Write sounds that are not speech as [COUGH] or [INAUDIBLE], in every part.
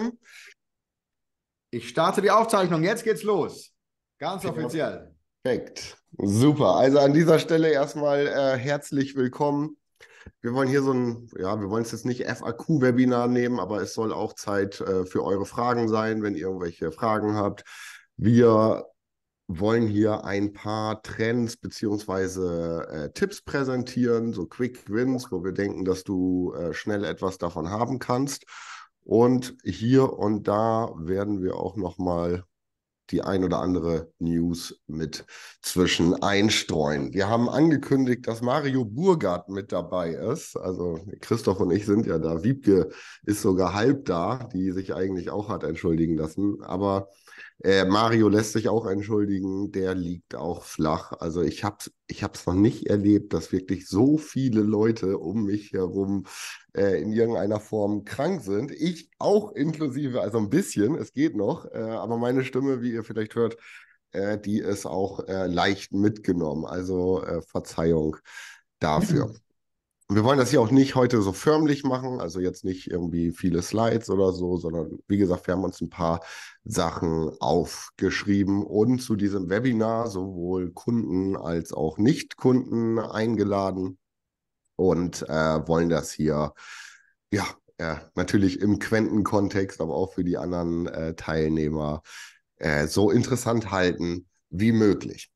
Hm? Ich starte die Aufzeichnung. Jetzt geht's los. Ganz offiziell. Perfekt. Super. Also an dieser Stelle erstmal äh, herzlich willkommen. Wir wollen hier so ein, ja, wir wollen es jetzt nicht FAQ-Webinar nehmen, aber es soll auch Zeit äh, für eure Fragen sein, wenn ihr irgendwelche Fragen habt. Wir wollen hier ein paar Trends beziehungsweise äh, Tipps präsentieren, so Quick Wins, wo wir denken, dass du äh, schnell etwas davon haben kannst. Und hier und da werden wir auch nochmal die ein oder andere News mit zwischen einstreuen. Wir haben angekündigt, dass Mario Burgard mit dabei ist. Also Christoph und ich sind ja da. Wiebke ist sogar halb da, die sich eigentlich auch hat entschuldigen lassen. Aber äh, Mario lässt sich auch entschuldigen, der liegt auch flach. Also ich habe es ich hab's noch nicht erlebt, dass wirklich so viele Leute um mich herum äh, in irgendeiner Form krank sind. Ich auch inklusive, also ein bisschen, es geht noch, äh, aber meine Stimme, wie ihr vielleicht hört, äh, die ist auch äh, leicht mitgenommen. Also äh, Verzeihung dafür. [LAUGHS] wir wollen das hier auch nicht heute so förmlich machen, also jetzt nicht irgendwie viele Slides oder so, sondern wie gesagt, wir haben uns ein paar Sachen aufgeschrieben und zu diesem Webinar sowohl Kunden als auch Nichtkunden eingeladen und äh, wollen das hier, ja, äh, natürlich im Quentenkontext, aber auch für die anderen äh, Teilnehmer äh, so interessant halten wie möglich.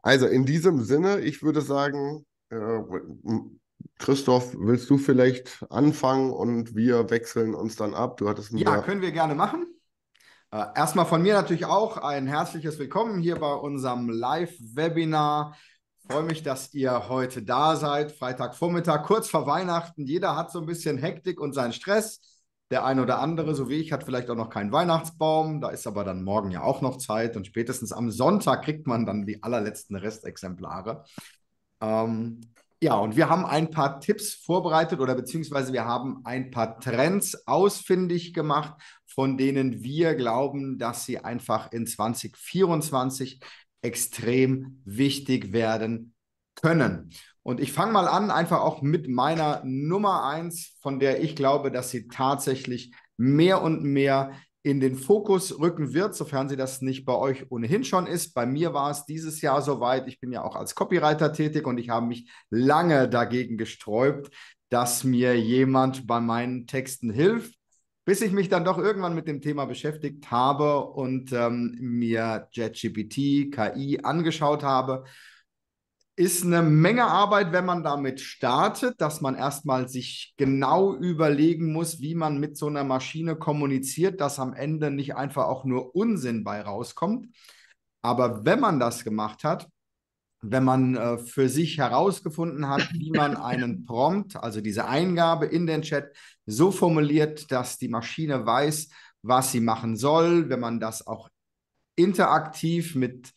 Also in diesem Sinne, ich würde sagen, äh, Christoph, willst du vielleicht anfangen und wir wechseln uns dann ab? Du hattest ja, können wir gerne machen. Äh, erstmal von mir natürlich auch ein herzliches Willkommen hier bei unserem Live-Webinar. Freue mich, dass ihr heute da seid. Freitagvormittag, kurz vor Weihnachten. Jeder hat so ein bisschen Hektik und seinen Stress. Der eine oder andere, so wie ich, hat vielleicht auch noch keinen Weihnachtsbaum. Da ist aber dann morgen ja auch noch Zeit. Und spätestens am Sonntag kriegt man dann die allerletzten Restexemplare. Ähm, ja, und wir haben ein paar Tipps vorbereitet oder beziehungsweise wir haben ein paar Trends ausfindig gemacht, von denen wir glauben, dass sie einfach in 2024 extrem wichtig werden können. Und ich fange mal an, einfach auch mit meiner Nummer eins, von der ich glaube, dass sie tatsächlich mehr und mehr in den Fokus rücken wird, sofern sie das nicht bei euch ohnehin schon ist. Bei mir war es dieses Jahr soweit. Ich bin ja auch als Copywriter tätig und ich habe mich lange dagegen gesträubt, dass mir jemand bei meinen Texten hilft, bis ich mich dann doch irgendwann mit dem Thema beschäftigt habe und ähm, mir JetGPT, KI angeschaut habe ist eine Menge Arbeit, wenn man damit startet, dass man erstmal sich genau überlegen muss, wie man mit so einer Maschine kommuniziert, dass am Ende nicht einfach auch nur Unsinn bei rauskommt. Aber wenn man das gemacht hat, wenn man äh, für sich herausgefunden hat, wie man [LAUGHS] einen Prompt, also diese Eingabe in den Chat, so formuliert, dass die Maschine weiß, was sie machen soll, wenn man das auch interaktiv mit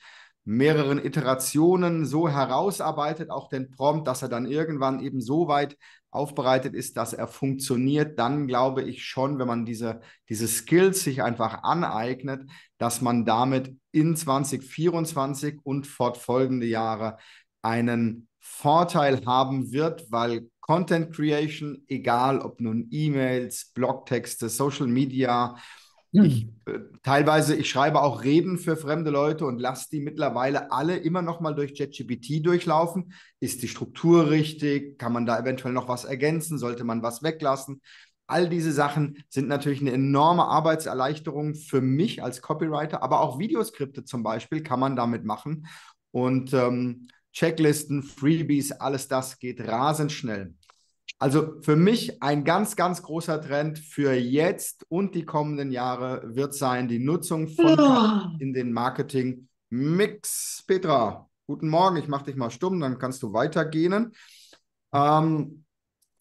mehreren Iterationen so herausarbeitet, auch den Prompt, dass er dann irgendwann eben so weit aufbereitet ist, dass er funktioniert, dann glaube ich schon, wenn man diese, diese Skills sich einfach aneignet, dass man damit in 2024 und fortfolgende Jahre einen Vorteil haben wird, weil Content Creation, egal ob nun E-Mails, Blogtexte, Social Media, hm. Ich, äh, teilweise, ich schreibe auch Reden für fremde Leute und lasse die mittlerweile alle immer noch mal durch ChatGPT durchlaufen. Ist die Struktur richtig? Kann man da eventuell noch was ergänzen? Sollte man was weglassen? All diese Sachen sind natürlich eine enorme Arbeitserleichterung für mich als Copywriter, aber auch Videoskripte zum Beispiel kann man damit machen. Und ähm, Checklisten, Freebies, alles das geht rasend schnell. Also für mich ein ganz, ganz großer Trend für jetzt und die kommenden Jahre wird sein die Nutzung von ja. in den Marketing-Mix. Petra, guten Morgen, ich mache dich mal stumm, dann kannst du weitergehen. Ähm,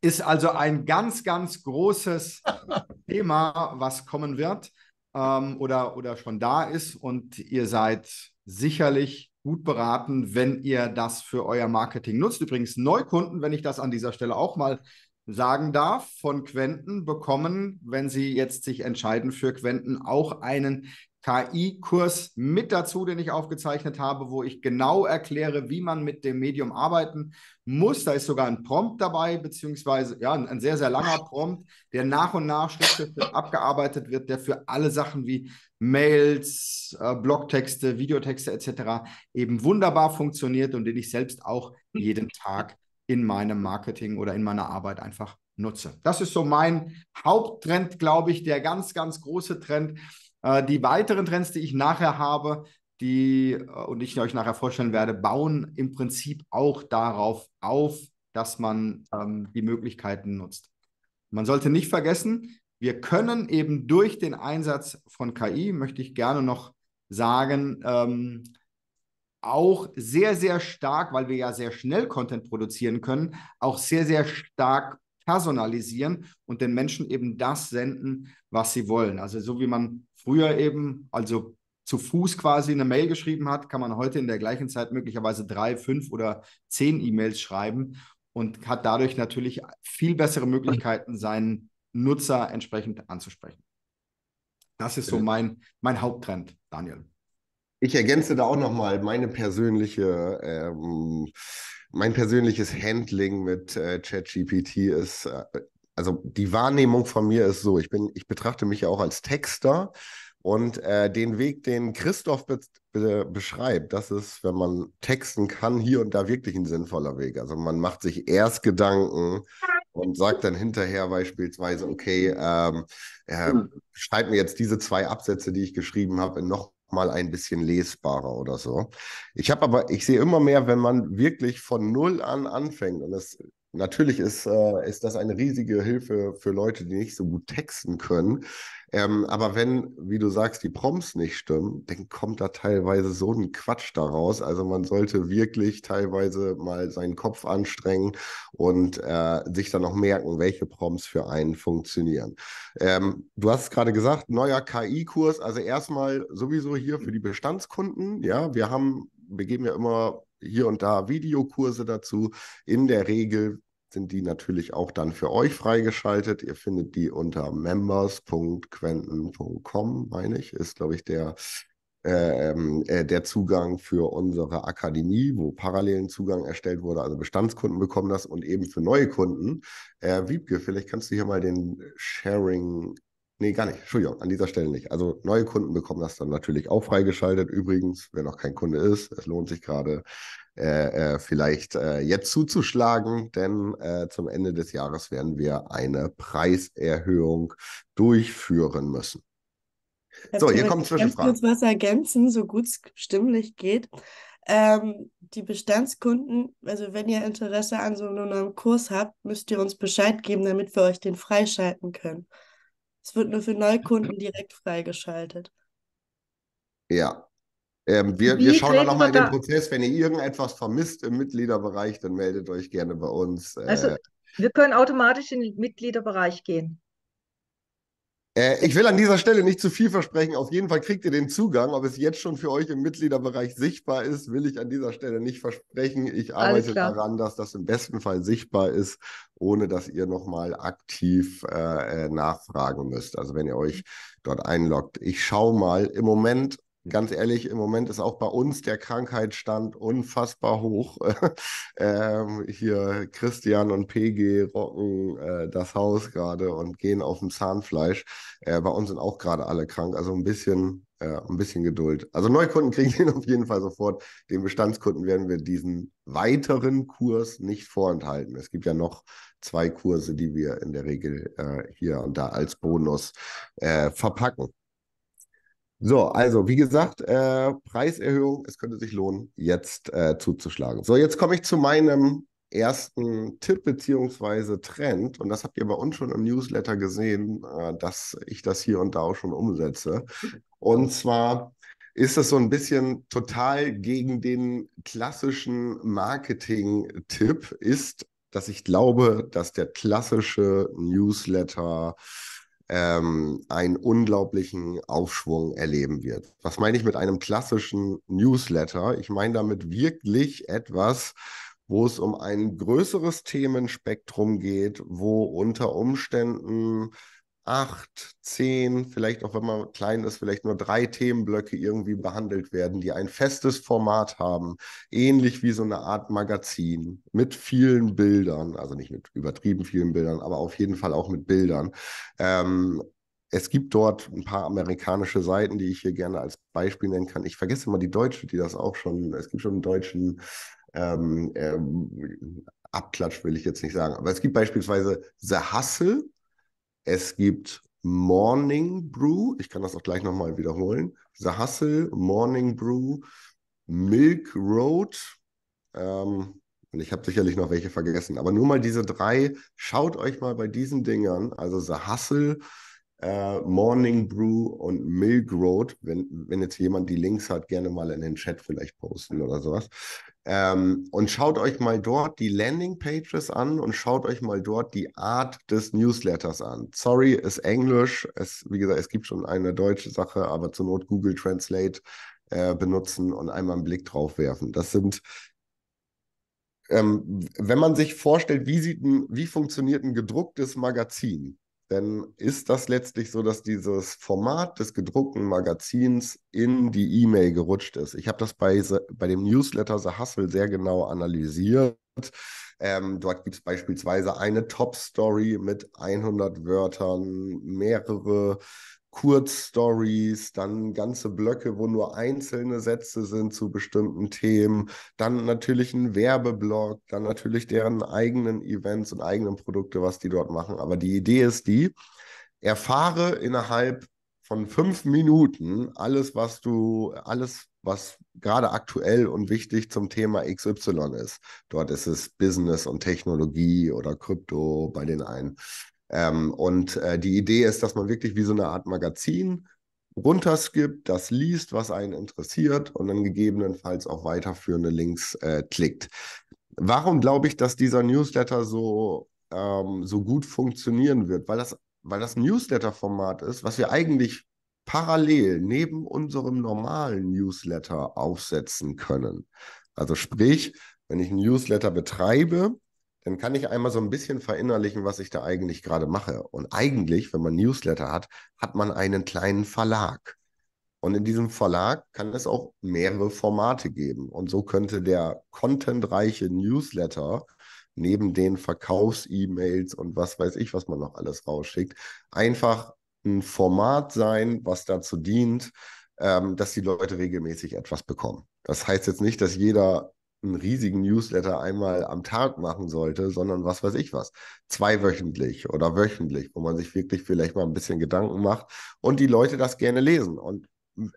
ist also ein ganz, ganz großes [LAUGHS] Thema, was kommen wird ähm, oder, oder schon da ist. Und ihr seid sicherlich gut beraten, wenn ihr das für euer Marketing nutzt. Übrigens, Neukunden, wenn ich das an dieser Stelle auch mal sagen darf, von Quenten bekommen, wenn sie jetzt sich entscheiden für Quenten, auch einen KI-Kurs mit dazu, den ich aufgezeichnet habe, wo ich genau erkläre, wie man mit dem Medium arbeiten muss. Da ist sogar ein Prompt dabei, beziehungsweise ja, ein, sehr, sehr langer Prompt, der nach und nach abgearbeitet wird, der für alle Sachen wie Mails, äh, Blogtexte, Videotexte etc. eben wunderbar funktioniert und den ich selbst auch hm. jeden Tag in meinem Marketing oder in meiner Arbeit einfach nutze. Das ist so mein Haupttrend, glaube ich, der ganz, ganz große Trend. Äh, die weiteren Trends, die ich nachher habe, die äh, und ich euch nachher vorstellen werde, bauen im Prinzip auch darauf auf, dass man ähm, die Möglichkeiten nutzt. Man sollte nicht vergessen, wir können eben durch den Einsatz von KI, möchte ich gerne noch sagen, ähm, auch sehr, sehr stark, weil wir ja sehr schnell Content produzieren können, auch sehr, sehr stark personalisieren und den Menschen eben das senden, was sie wollen. Also so wie man früher eben, also zu Fuß quasi eine Mail geschrieben hat, kann man heute in der gleichen Zeit möglicherweise drei, fünf oder zehn E-Mails schreiben und hat dadurch natürlich viel bessere mhm. Möglichkeiten, seinen Nutzer entsprechend anzusprechen. Das ist so genau. mein, mein Haupttrend, Daniel. Ich ergänze da auch nochmal meine persönliche, ähm, mein persönliches Handling mit äh, ChatGPT ist, äh, also die Wahrnehmung von mir ist so, ich bin, ich betrachte mich ja auch als Texter und äh, den Weg, den Christoph be be beschreibt, das ist, wenn man texten kann, hier und da wirklich ein sinnvoller Weg. Also man macht sich erst Gedanken und sagt dann hinterher beispielsweise, okay, ähm, äh, hm. schreib mir jetzt diese zwei Absätze, die ich geschrieben habe, noch mal ein bisschen lesbarer oder so. Ich habe aber, ich sehe immer mehr, wenn man wirklich von null an anfängt und das natürlich ist, äh, ist das eine riesige Hilfe für Leute, die nicht so gut texten können, ähm, aber wenn, wie du sagst, die Prompts nicht stimmen, dann kommt da teilweise so ein Quatsch daraus. Also man sollte wirklich teilweise mal seinen Kopf anstrengen und äh, sich dann auch merken, welche Prompts für einen funktionieren. Ähm, du hast es gerade gesagt, neuer KI-Kurs. Also erstmal sowieso hier für die Bestandskunden. Ja, wir haben, wir geben ja immer hier und da Videokurse dazu. In der Regel sind die natürlich auch dann für euch freigeschaltet. Ihr findet die unter members.quenten.com, meine ich, ist, glaube ich, der, äh, äh, der Zugang für unsere Akademie, wo parallelen Zugang erstellt wurde. Also Bestandskunden bekommen das und eben für neue Kunden. Äh, Wiebke, vielleicht kannst du hier mal den Sharing Nee, gar nicht. Entschuldigung, an dieser Stelle nicht. Also neue Kunden bekommen das dann natürlich auch freigeschaltet. Übrigens, wer noch kein Kunde ist, es lohnt sich gerade äh, äh, vielleicht äh, jetzt zuzuschlagen, denn äh, zum Ende des Jahres werden wir eine Preiserhöhung durchführen müssen. Herr so, hier kommt Zwischenfragen. Ich kurz was ergänzen, so gut es stimmlich geht. Ähm, die Bestandskunden, also wenn ihr Interesse an so einem Kurs habt, müsst ihr uns Bescheid geben, damit wir euch den freischalten können. Es wird nur für Neukunden direkt freigeschaltet. Ja. Ähm, wir, wir, schauen dann nochmal in den Prozess. Wenn ihr irgendetwas vermisst im Mitgliederbereich, dann meldet euch gerne bei uns. Äh, also, wir können automatisch in den Mitgliederbereich gehen. Äh, ich will an dieser Stelle nicht zu viel versprechen. Auf jeden Fall kriegt ihr den Zugang. Ob es jetzt schon für euch im Mitgliederbereich sichtbar ist, will ich an dieser Stelle nicht versprechen. Ich arbeite daran, dass das im besten Fall sichtbar ist, ohne dass ihr nochmal aktiv äh, äh nachfragen müsst. Also wenn ihr euch dort einloggt. Ich schaue mal. Im Moment ganz ehrlich, im Moment ist auch bei uns der Krankheitsstand unfassbar hoch. [LAUGHS] ähm, hier Christian und PG rocken äh, das Haus gerade und gehen auf dem Zahnfleisch. Äh, bei uns sind auch gerade alle krank, also ein bisschen, äh, ein bisschen Geduld. Also Neukunden kriegen den [LAUGHS] auf jeden Fall sofort. Den Bestandskunden werden wir diesen weiteren Kurs nicht vorenthalten. Es gibt ja noch zwei Kurse, die wir in der Regel äh, hier und da als Bonus äh, verpacken. So, also wie gesagt, äh, Preiserhöhung, es könnte sich lohnen, jetzt äh, zuzuschlagen. So, jetzt komme ich zu meinem ersten Tipp beziehungsweise Trend. Und das habt ihr bei uns schon im Newsletter gesehen, äh, dass ich das hier und da auch schon umsetze. Und zwar ist das so ein bisschen total gegen den klassischen Marketing-Tipp, ist, dass ich glaube, dass der klassische Newsletter ähm, einen unglaublichen Aufschwung erleben wird. Was meine ich mit einem klassischen Newsletter? Ich meine damit wirklich etwas, wo es um ein größeres Themenspektrum geht, wo unter Umständen acht, zehn, vielleicht auch wenn man klein ist, vielleicht nur drei Themenblöcke irgendwie behandelt werden, die ein festes Format haben, ähnlich wie so eine Art Magazin mit vielen Bildern, also nicht mit übertrieben vielen Bildern, aber auf jeden Fall auch mit Bildern. Ähm, es gibt dort ein paar amerikanische Seiten, die ich hier gerne als Beispiel nennen kann. Ich vergesse immer die Deutsche, die das auch schon, es gibt schon einen deutschen ähm, ähm, Abklatsch, will ich jetzt nicht sagen, aber es gibt beispielsweise The Hustle, es gibt Morning Brew, ich kann das auch gleich nochmal wiederholen. The Hustle, Morning Brew, Milk Road. Ähm, und ich habe sicherlich noch welche vergessen. Aber nur mal diese drei, schaut euch mal bei diesen Dingern, also The Hustle, äh, Morning Brew und Milk Road, wenn, wenn jetzt jemand die Links hat, gerne mal in den Chat vielleicht posten oder sowas. Ähm, und schaut euch mal dort die Landingpages an und schaut euch mal dort die Art des Newsletters an. Sorry, ist Englisch. Es, wie gesagt, es gibt schon eine deutsche Sache, aber zur Not Google Translate äh, benutzen und einmal einen Blick drauf werfen. Das sind, ähm, wenn man sich vorstellt, wie, sieht ein, wie funktioniert ein gedrucktes Magazin? dann ist das letztlich so, dass dieses Format des gedruckten Magazins in die E-Mail gerutscht ist. Ich habe das bei, bei dem Newsletter The Hustle sehr genau analysiert. Ähm, dort gibt es beispielsweise eine Top-Story mit 100 Wörtern, mehrere Kurzstories, dann ganze Blöcke, wo nur einzelne Sätze sind zu bestimmten Themen, dann natürlich ein Werbeblock, dann natürlich deren eigenen Events und eigenen Produkte, was die dort machen. Aber die Idee ist die, erfahre innerhalb von fünf Minuten alles, was du, alles, was gerade aktuell und wichtig zum Thema XY ist. Dort ist es Business und Technologie oder Krypto bei den einen. Ähm, und äh, die Idee ist, dass man wirklich wie so eine Art Magazin runterskippt, das liest, was einen interessiert und dann gegebenenfalls auf weiterführende Links äh, klickt. Warum glaube ich, dass dieser Newsletter so, ähm, so gut funktionieren wird? Weil das, weil das Newsletter-Format ist, was wir eigentlich parallel neben unserem normalen Newsletter aufsetzen können. Also sprich, wenn ich einen Newsletter betreibe, dann kann ich einmal so ein bisschen verinnerlichen, was ich da eigentlich gerade mache. Und eigentlich, wenn man Newsletter hat, hat man einen kleinen Verlag. Und in diesem Verlag kann es auch mehrere Formate geben. Und so könnte der contentreiche Newsletter neben den Verkaufs-E-Mails und was weiß ich, was man noch alles rausschickt, einfach ein Format sein, was dazu dient, ähm, dass die Leute regelmäßig etwas bekommen. Das heißt jetzt nicht, dass jeder einen riesigen Newsletter einmal am Tag machen sollte, sondern was weiß ich was. Zweiwöchentlich oder wöchentlich, wo man sich wirklich vielleicht mal ein bisschen Gedanken macht und die Leute das gerne lesen. Und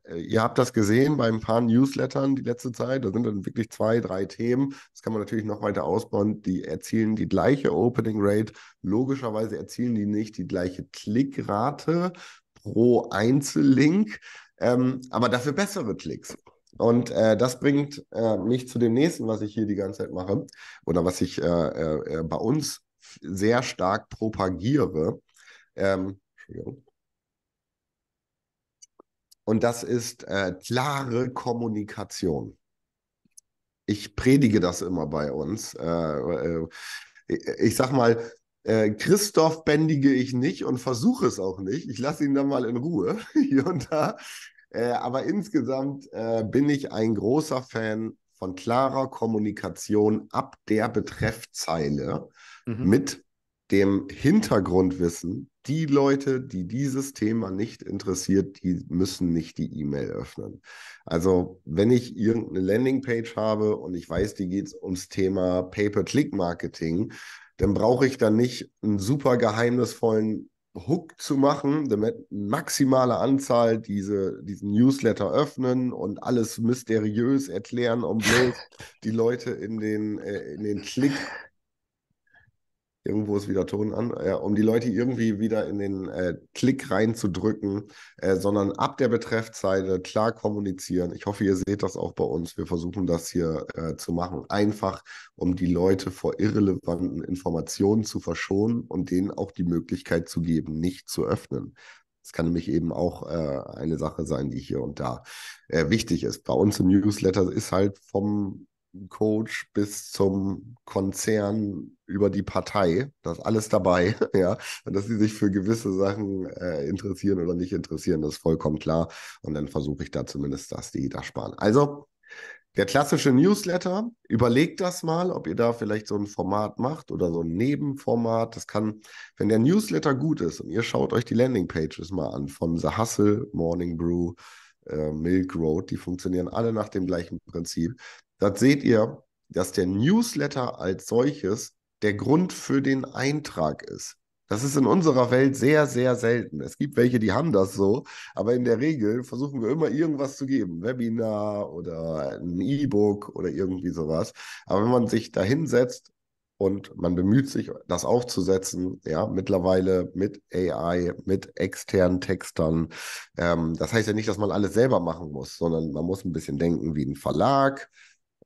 äh, ihr habt das gesehen bei ein paar Newslettern die letzte Zeit. Da sind dann wirklich zwei, drei Themen. Das kann man natürlich noch weiter ausbauen. Die erzielen die gleiche Opening Rate. Logischerweise erzielen die nicht die gleiche Klickrate pro Einzellink, ähm, aber dafür bessere Klicks. Und äh, das bringt äh, mich zu dem nächsten, was ich hier die ganze Zeit mache oder was ich äh, äh, äh bei uns sehr stark propagiere. Ähm, und das ist äh, klare Kommunikation. Ich predige das immer bei uns. ich sag mal, Christoph bändige ich nicht und versuche es auch nicht. Ich lasse ihn dann mal in Ruhe [LAUGHS] hier und da. Äh, aber insgesamt äh, bin ich ein großer Fan von klarer Kommunikation ab der Betreffzeile mhm. mit dem Hintergrundwissen, die Leute, die dieses Thema nicht interessiert, die müssen nicht die E-Mail öffnen. Also wenn ich irgendeine Landingpage habe und ich weiß, die geht ums Thema Pay-per-Click-Marketing, dann brauche ich da nicht einen super geheimnisvollen Hook zu machen, damit maximale Anzahl diese, diesen Newsletter öffnen und alles mysteriös erklären, um bloß [LAUGHS] die Leute in den, äh, in den Klick Irgendwo ist wieder Ton an, äh, um die Leute irgendwie wieder in den äh, Klick reinzudrücken, äh, sondern ab der Betreffzeile klar kommunizieren. Ich hoffe, ihr seht das auch bei uns. Wir versuchen das hier äh, zu machen. Einfach, um die Leute vor irrelevanten Informationen zu verschonen und denen auch die Möglichkeit zu geben, nicht zu öffnen. Das kann nämlich eben auch äh, eine Sache sein, die hier und da äh, wichtig ist. Bei uns im Newsletter ist halt vom Coach bis zum Konzern über die Partei, das ist alles dabei, [LAUGHS] ja. dass sie sich für gewisse Sachen äh, interessieren oder nicht interessieren, das ist vollkommen klar. Und dann versuche ich da zumindest, dass die da sparen. Also, der klassische Newsletter, überlegt das mal, ob ihr da vielleicht so ein Format macht oder so ein Nebenformat. Das kann, wenn der Newsletter gut ist und ihr schaut euch die Landingpages mal an von The Hustle, Morning Brew, äh, Milk Road, die funktionieren alle nach dem gleichen Prinzip. Das seht ihr, dass der Newsletter als solches der Grund für den Eintrag ist. Das ist in unserer Welt sehr, sehr selten. Es gibt welche, die haben das so, aber in der Regel versuchen wir immer irgendwas zu geben. Webinar oder ein E-Book oder irgendwie sowas. Aber wenn man sich da hinsetzt und man bemüht sich, das aufzusetzen, ja, mittlerweile mit AI, mit externen Textern. Ähm, das heißt ja nicht, dass man alles selber machen muss, sondern man muss ein bisschen denken wie ein Verlag.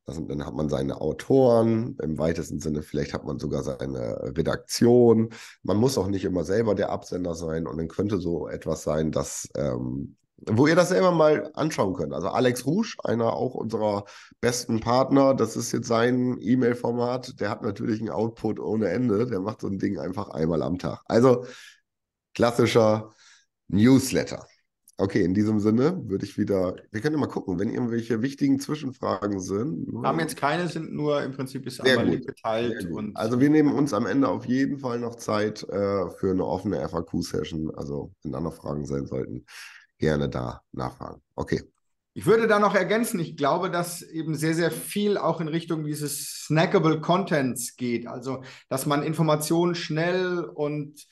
Das, dann hat man seine Autoren, im weitesten Sinne vielleicht hat man sogar seine Redaktion. Man muss auch nicht immer selber der Absender sein und dann könnte so etwas sein, dass ähm, wo ihr das selber mal anschauen könnt. Also Alex Rusch, einer auch unserer besten Partner, das ist jetzt sein E-Mail-Format, der hat natürlich einen Output ohne Ende, der macht so ein Ding einfach einmal am Tag. Also klassischer Newsletter. Okay, in diesem Sinne würde ich wieder, wir können ja mal gucken, wenn irgendwelche wichtigen Zwischenfragen sind. Wir ne? haben jetzt keine, sind nur im Prinzip ist einmal gut, geteilt. Und also wir nehmen uns am Ende auf jeden Fall noch Zeit äh, für eine offene FAQ-Session. Also wenn da noch Fragen sein sollten, gerne da nachfragen. Okay. Ich würde da noch ergänzen, ich glaube, dass eben sehr, sehr viel auch in Richtung dieses snackable Contents geht. Also, dass man Informationen schnell und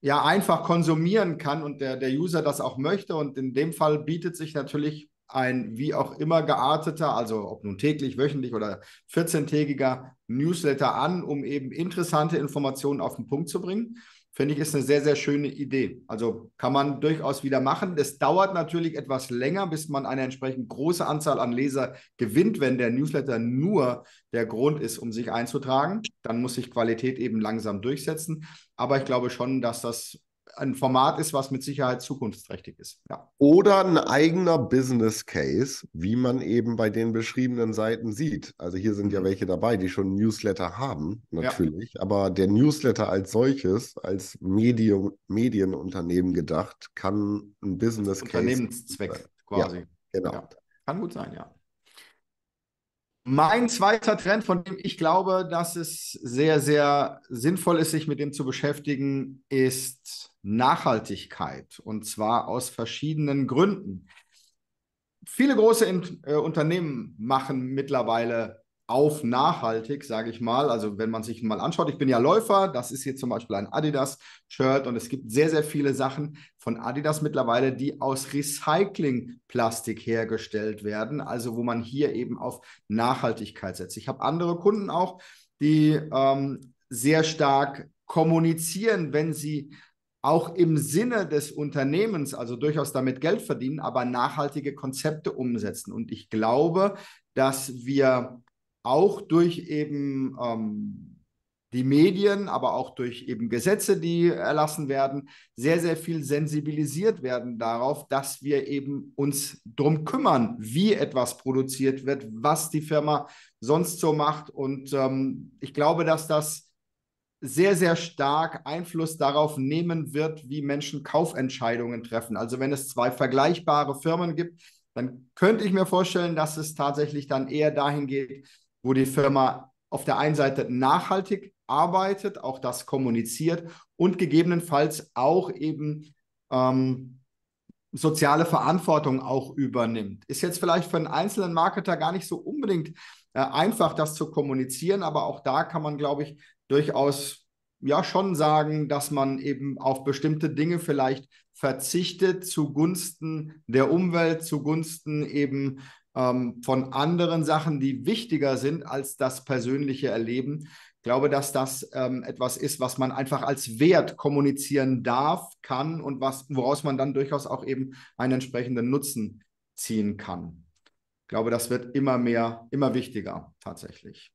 ja einfach konsumieren kann und der, der User das auch möchte. Und in dem Fall bietet sich natürlich ein wie auch immer gearteter, also ob nun täglich, wöchentlich oder 14-tägiger Newsletter an, um eben interessante Informationen auf den Punkt zu bringen finde ich, ist eine sehr, sehr schöne Idee. Also kann man durchaus wieder machen. Es dauert natürlich etwas länger, bis man eine entsprechend große Anzahl an Leser gewinnt, wenn der Newsletter nur der Grund ist, um sich einzutragen. Dann muss sich Qualität eben langsam durchsetzen. Aber ich glaube schon, dass das ein Format ist, was mit Sicherheit zukunftsträchtig ist. Ja. Oder ein eigener Business Case, wie man eben bei den beschriebenen Seiten sieht. Also hier sind ja mhm. welche dabei, die schon Newsletter haben, natürlich. Ja. Aber der Newsletter als solches, als Medium, Medienunternehmen gedacht, kann ein Business Case. Unternehmenszweck sein. quasi. Ja, genau. Ja. Kann gut sein, ja. Mein zweiter Trend, von dem ich glaube, dass es sehr, sehr sinnvoll ist, sich mit dem zu beschäftigen, ist Nachhaltigkeit und zwar aus verschiedenen Gründen. Viele große in, äh, Unternehmen machen mittlerweile auf nachhaltig, sage ich mal. Also wenn man sich mal anschaut, ich bin ja Läufer, das ist hier zum Beispiel ein Adidas-Shirt und es gibt sehr, sehr viele Sachen von Adidas mittlerweile, die aus Recyclingplastik hergestellt werden, also wo man hier eben auf Nachhaltigkeit setzt. Ich habe andere Kunden auch, die ähm, sehr stark kommunizieren, wenn sie auch im Sinne des Unternehmens, also durchaus damit Geld verdienen, aber nachhaltige Konzepte umsetzen. Und ich glaube, dass wir auch durch eben ähm, die Medien, aber auch durch eben Gesetze, die erlassen werden, sehr, sehr viel sensibilisiert werden darauf, dass wir eben uns darum kümmern, wie etwas produziert wird, was die Firma sonst so macht. Und ähm, ich glaube, dass das sehr, sehr stark Einfluss darauf nehmen wird, wie Menschen Kaufentscheidungen treffen. Also wenn es zwei vergleichbare Firmen gibt, dann könnte ich mir vorstellen, dass es tatsächlich dann eher dahin geht, wo die Firma auf der einen Seite nachhaltig arbeitet, auch das kommuniziert und gegebenenfalls auch eben ähm, soziale Verantwortung auch übernimmt. Ist jetzt vielleicht für einen einzelnen Marketer gar nicht so unbedingt äh, einfach, das zu kommunizieren, aber auch da kann man, glaube ich, durchaus ja schon sagen, dass man eben auf bestimmte Dinge vielleicht verzichtet zugunsten der Umwelt, zugunsten eben ähm, von anderen Sachen, die wichtiger sind als das persönliche Erleben. Ich glaube, dass das ähm, etwas ist, was man einfach als Wert kommunizieren darf, kann und was, woraus man dann durchaus auch eben einen entsprechenden Nutzen ziehen kann. Ich glaube, das wird immer mehr, immer wichtiger tatsächlich.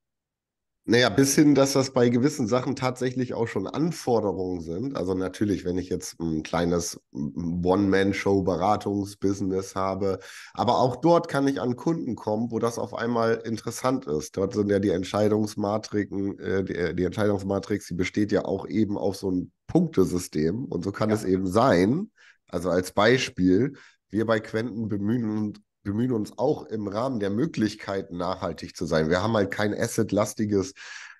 Naja, bis hin, dass das bei gewissen Sachen tatsächlich auch schon Anforderungen sind. Also natürlich, wenn ich jetzt ein kleines One-Man-Show-Beratungsbusiness habe, aber auch dort kann ich an Kunden kommen, wo das auf einmal interessant ist. Dort sind ja die Entscheidungsmatriken, äh, die, äh, die, Entscheidungsmatrix, die besteht ja auch eben auf so ein Punktesystem. Und so kann ja. es eben sein. Also als Beispiel, wir bei Quenten bemühen bemühen uns auch im Rahmen der Möglichkeiten nachhaltig zu sein. Wir haben halt kein assetlastiges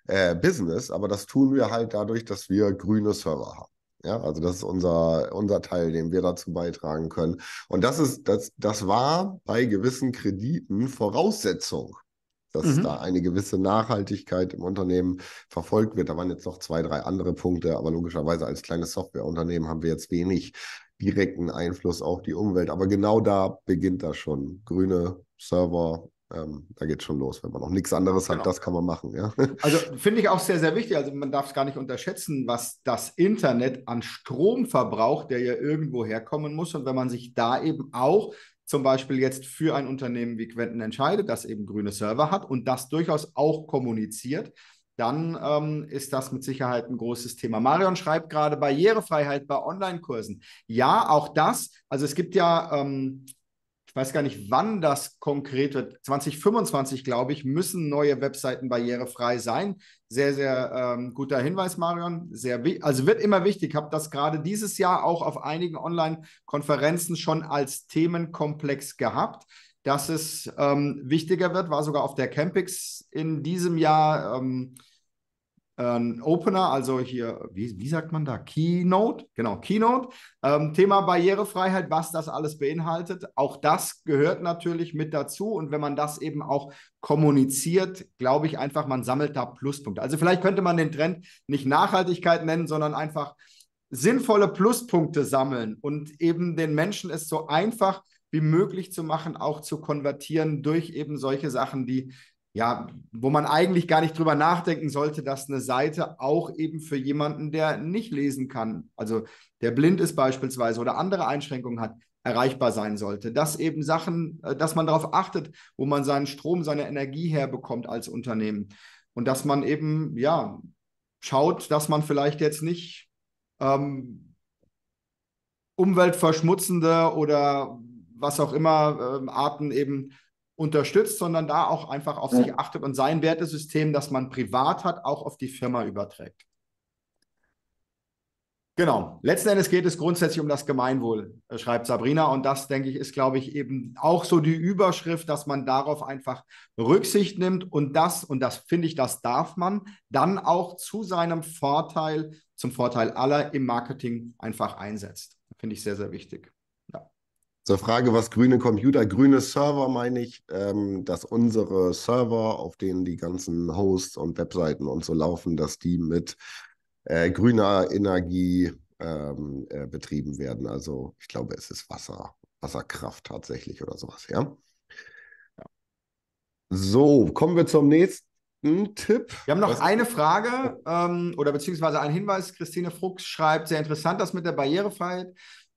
äh, Business, aber das tun wir halt dadurch, dass wir grüne Server haben. Ja, also das ist unser, unser Teil, den wir dazu beitragen können. Und das ist, das, das war bei gewissen Krediten Voraussetzung, dass mhm. da eine gewisse Nachhaltigkeit im Unternehmen verfolgt wird. Da waren jetzt noch zwei, drei andere Punkte, aber logischerweise als kleines Softwareunternehmen haben wir jetzt wenig direkten Einfluss auf die Umwelt. Aber genau da beginnt das schon. Grüne Server, ähm, da geht es schon los. Wenn man noch nichts anderes hat, genau. das kann man machen. Ja? [LAUGHS] Also finde ich auch sehr, sehr wichtig. Also man darf es gar nicht unterschätzen, was das Internet an Strom verbraucht, der ja irgendwo herkommen muss. Und wenn man sich da eben auch zum Beispiel jetzt für ein Unternehmen wie Quentin entscheidet, das eben grüne Server hat und das durchaus auch kommuniziert, dann ähm, ist das mit Sicherheit ein großes Thema. Marion schreibt gerade Barrierefreiheit bei Online-Kursen. Ja, auch das. Also es gibt ja, ähm, ich weiß gar nicht, wann das konkret wird. 2025, glaube ich, müssen neue Webseiten barrierefrei sein. Sehr, sehr ähm, guter Hinweis, Marion. Sehr, also wird immer wichtig. Ich habe das gerade dieses Jahr auch auf einigen Online-Konferenzen schon als Themenkomplex gehabt dass es ähm, wichtiger wird, war sogar auf der Campix in diesem Jahr ähm, ein Opener, also hier, wie, wie, sagt man da? Keynote, genau, Keynote. Ähm, Thema Barrierefreiheit, was das alles beinhaltet. Auch das gehört natürlich mit dazu. Und wenn man das eben auch kommuniziert, glaube ich einfach, man sammelt da Pluspunkte. Also vielleicht könnte man den Trend nicht Nachhaltigkeit nennen, sondern einfach sinnvolle Pluspunkte sammeln und eben den Menschen es so einfach wie möglich zu machen, auch zu konvertieren durch eben solche Sachen, die ja, wo man eigentlich gar nicht drüber nachdenken sollte, dass eine Seite auch eben für jemanden, der nicht lesen kann, also der blind ist beispielsweise oder andere Einschränkungen hat, erreichbar sein sollte. Dass eben Sachen, äh, dass man darauf achtet, wo man seinen Strom, seine Energie herbekommt als Unternehmen. Und dass man eben, ja, schaut, dass man vielleicht jetzt nicht ähm, umweltverschmutzende oder was auch immer ähm, Arten eben unterstützt, sondern da auch einfach auf sich achtet und sein Wertesystem, das man privat hat, auch auf die Firma überträgt. Genau. Letzten Endes geht es grundsätzlich um das Gemeinwohl, äh, schreibt Sabrina. Und das, denke ich, ist, glaube ich, eben auch so die Überschrift, dass man darauf einfach Rücksicht nimmt und das, und das finde ich, das darf man dann auch zu seinem Vorteil, zum Vorteil aller im Marketing einfach einsetzt. Finde ich sehr, sehr wichtig. Zur Frage, was grüne Computer, grüne Server meine ich, ähm, dass unsere Server, auf denen die ganzen Hosts und Webseiten und so laufen, dass die mit äh, grüner Energie ähm, äh, betrieben werden. Also ich glaube, es ist Wasser, Wasserkraft tatsächlich oder sowas, ja? So, kommen wir zum nächsten. Tipp. Wir haben noch was? eine Frage ähm, oder beziehungsweise einen Hinweis. Christine Fruchs schreibt, sehr interessant, das mit der Barrierefreiheit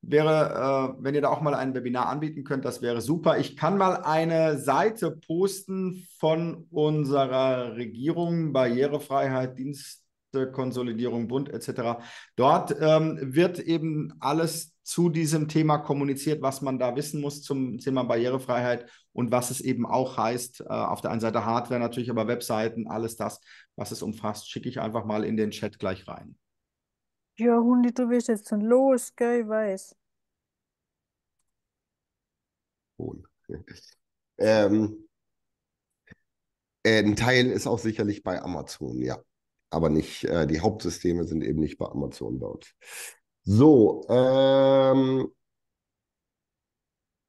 wäre, äh, wenn ihr da auch mal ein Webinar anbieten könnt, das wäre super. Ich kann mal eine Seite posten von unserer Regierung, Barrierefreiheit, Dienste, Konsolidierung, Bund etc. Dort ähm, wird eben alles zu diesem Thema kommuniziert, was man da wissen muss zum Thema Barrierefreiheit und was es eben auch heißt. Äh, auf der einen Seite Hardware natürlich, aber Webseiten, alles das, was es umfasst, schicke ich einfach mal in den Chat gleich rein. Ja, Hundi, du bist jetzt dann los, gell, ich weiß. Hohn. [LAUGHS] Ähm, äh, ein Teil ist auch sicherlich bei Amazon, ja. Aber nicht, äh, die Hauptsysteme sind eben nicht bei Amazon bei So, ähm,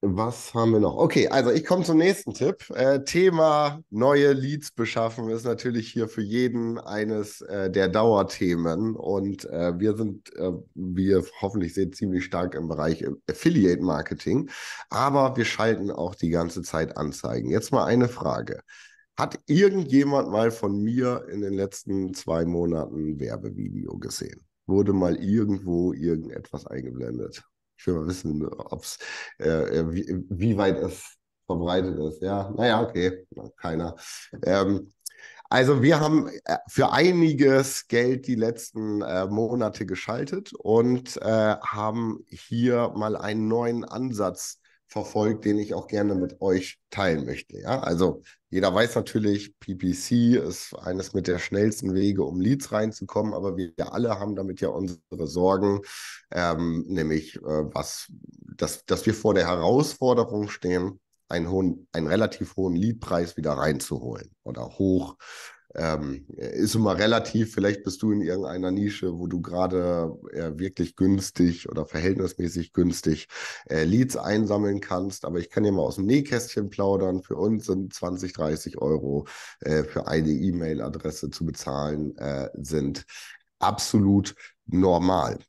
was haben wir noch? Okay, also ich komme zum nächsten Tipp. Äh, Thema neue Leads beschaffen ist natürlich hier für jeden eines äh, der Dauerthemen. Und äh, wir sind, äh, wie ihr hoffentlich seht, ziemlich stark im Bereich Affiliate Marketing. Aber wir schalten auch die ganze Zeit Anzeigen. Jetzt mal eine Frage. Hat irgendjemand mal von mir in den letzten zwei Monaten ein Werbevideo gesehen? Wurde mal irgendwo irgendetwas eingeblendet? Ich will mal wissen, ob's, äh, äh, wie, wie weit es verbreitet ist. Ja, naja, okay, keiner. Ähm, also wir haben äh, für einiges Geld die letzten äh, Monate geschaltet und äh, haben hier mal einen neuen Ansatz verfolgt, den ich auch gerne mit euch teilen möchte. Ja, also jeder weiß natürlich, PPC ist eines mit der schnellsten Wege, um Leads reinzukommen, aber wir alle haben damit ja unsere Sorgen, ähm, nämlich äh, was, dass, dass wir vor der Herausforderung stehen, einen, hohen, einen relativ hohen Leadpreis wieder reinzuholen oder hoch ähm, ist immer relativ, vielleicht bist du in irgendeiner Nische, wo du gerade äh, wirklich günstig oder verhältnismäßig günstig äh, Leads einsammeln kannst. Aber ich kann dir mal aus dem Nähkästchen plaudern. Für uns sind 20, 30 Euro äh, für eine E-Mail-Adresse zu bezahlen, äh, sind absolut normal.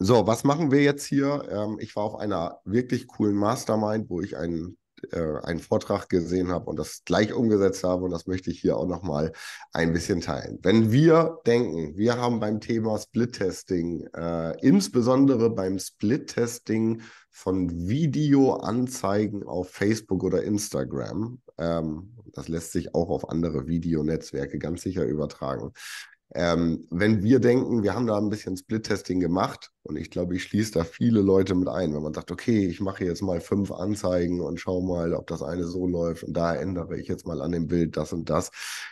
So, was machen wir jetzt hier? Ähm, ich war auf einer wirklich coolen Mastermind, wo ich einen äh, einen Vortrag gesehen habe und das gleich umgesetzt habe. Und das möchte ich hier auch noch mal ein bisschen teilen. Wenn wir denken, wir haben beim Thema Split-Testing, äh, insbesondere beim Split-Testing von Videoanzeigen auf Facebook oder Instagram, ähm, das lässt sich auch auf andere Videonetzwerke ganz sicher übertragen, ähm, wenn wir denken, wir haben da ein bisschen Split-Testing gemacht und ich glaube, ich schließe da viele Leute mit ein, wenn man sagt, okay, ich mache jetzt mal fünf Anzeigen und schau mal, ob das eine so läuft und da ändere ich jetzt mal an dem Bild das und das,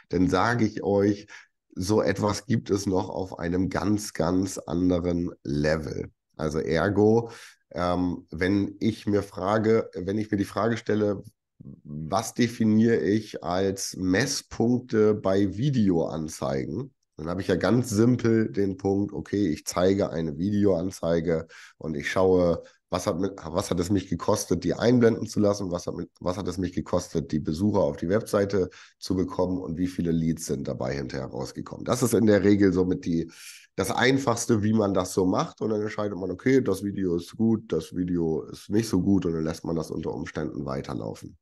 dann sage ich euch, so etwas gibt es noch auf einem ganz, ganz anderen Level. Also ergo, ähm, wenn ich mir frage, wenn ich mir die Frage stelle, was definiere ich als Messpunkte bei Videoanzeigen, dann habe ich ja ganz simpel den Punkt, okay, ich zeige eine Videoanzeige und ich schaue, was hat, mit, was hat es mich gekostet, die einblenden zu lassen, was hat, mit, was hat es mich gekostet, die Besucher auf die Webseite zu bekommen und wie viele Leads sind dabei hinterher rausgekommen. Das ist in der Regel somit die, das Einfachste, wie man das so macht. Und dann entscheidet man, okay, das Video ist gut, das Video ist nicht so gut und dann lässt man das unter Umständen weiterlaufen.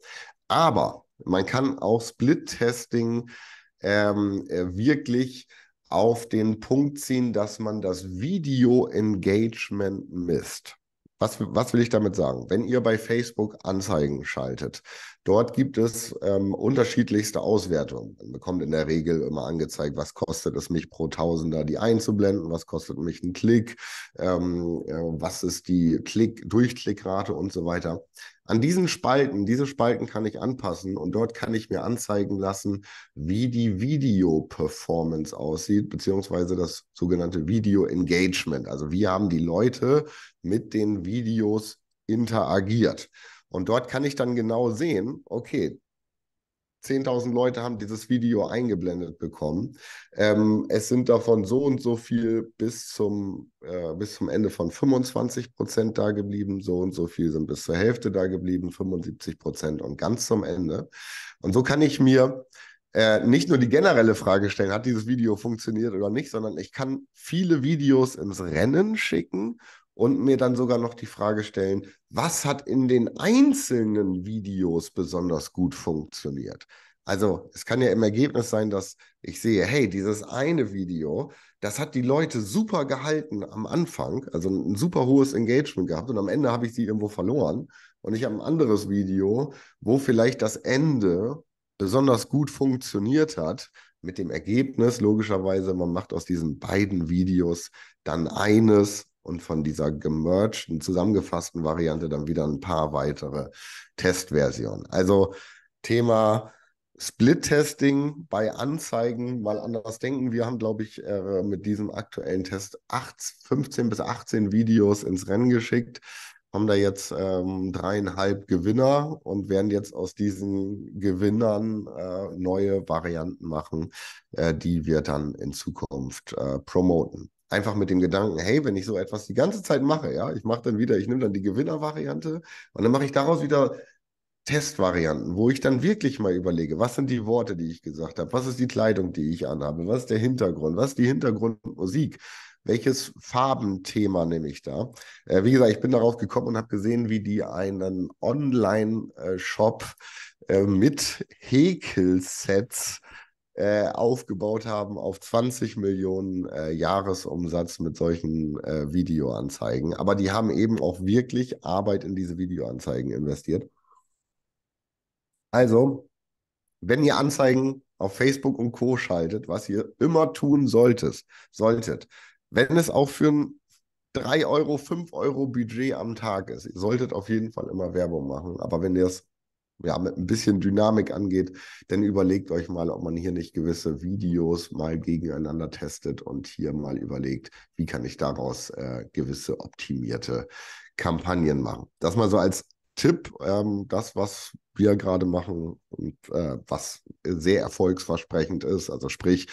Aber man kann auch Split-Testing ähm, äh, wirklich auf den Punkt ziehen, dass man das Video-Engagement misst. Was, was will ich damit sagen? Wenn ihr bei Facebook Anzeigen schaltet, Dort gibt es ähm, unterschiedlichste Auswertungen. Man bekommt in der Regel immer angezeigt, was kostet es mich pro Tausender, die einzublenden, was kostet mich ein Klick, ähm, äh, was ist die Klick Durchklickrate und so weiter. An diesen Spalten, diese Spalten kann ich anpassen und dort kann ich mir anzeigen lassen, wie die Video-Performance aussieht, beziehungsweise das sogenannte Video-Engagement. Also wie haben die Leute mit den Videos interagiert. Und dort kann ich dann genau sehen, okay, 10.000 Leute haben dieses Video eingeblendet bekommen. Ähm, es sind davon so und so viel bis zum, äh, bis zum Ende von 25 Prozent da geblieben, so und so viel sind bis zur Hälfte da geblieben, 75 Prozent und ganz zum Ende. Und so kann ich mir äh, nicht nur die generelle Frage stellen, hat dieses Video funktioniert oder nicht, sondern ich kann viele Videos ins Rennen schicken und mir dann sogar noch die Frage stellen, was hat in den einzelnen Videos besonders gut funktioniert? Also es kann ja im Ergebnis sein, dass ich sehe, hey, dieses eine Video, das hat die Leute super gehalten am Anfang, also ein super hohes Engagement gehabt und am Ende habe ich sie irgendwo verloren und ich habe ein anderes Video, wo vielleicht das Ende besonders gut funktioniert hat, mit dem Ergebnis logischerweise, man macht aus diesen beiden Videos dann eines und von dieser gemergten, zusammengefassten Variante dann wieder ein paar weitere Testversionen. Also Thema Split-Testing bei Anzeigen mal anders denken. Wir haben, glaube ich, äh, mit diesem aktuellen Test 15 bis 18 Videos ins Rennen geschickt, haben da jetzt ähm, dreieinhalb Gewinner und werden jetzt aus diesen Gewinnern äh, neue Varianten machen, äh, die wir dann in Zukunft äh, promoten einfach mit dem Gedanken, hey, wenn ich so etwas die ganze Zeit mache, ja, ich mache dann wieder, ich nehme dann die Gewinnervariante und dann mache ich daraus wieder Testvarianten, wo ich dann wirklich mal überlege, was sind die Worte, die ich gesagt habe, was ist die Kleidung, die ich anhabe, was ist der Hintergrund, was ist die Hintergrundmusik, welches Farbenthema nehme ich da? Äh, wie gesagt, ich bin darauf gekommen und habe gesehen, wie die einen Online-Shop äh, mit Häkelsets äh, aufgebaut haben auf 20 Millionen äh, Jahresumsatz mit solchen äh, Videoanzeigen. Aber die haben eben auch wirklich Arbeit in diese Videoanzeigen investiert. Also, wenn ihr Anzeigen auf Facebook und Co. schaltet, was ihr immer tun solltet, solltet, wenn es auch für ein 3 Euro, 5 Euro Budget am Tag ist, ihr solltet auf jeden Fall immer Werbung machen. Aber wenn ihr es ja, mit ein bisschen Dynamik angeht, dann überlegt euch mal, ob man hier nicht gewisse Videos mal gegeneinander testet und hier mal überlegt, wie kann ich daraus äh, gewisse optimierte Kampagnen machen. Das mal so als Tipp, ähm, das, was wir gerade machen und äh, was sehr erfolgsversprechend ist. Also sprich,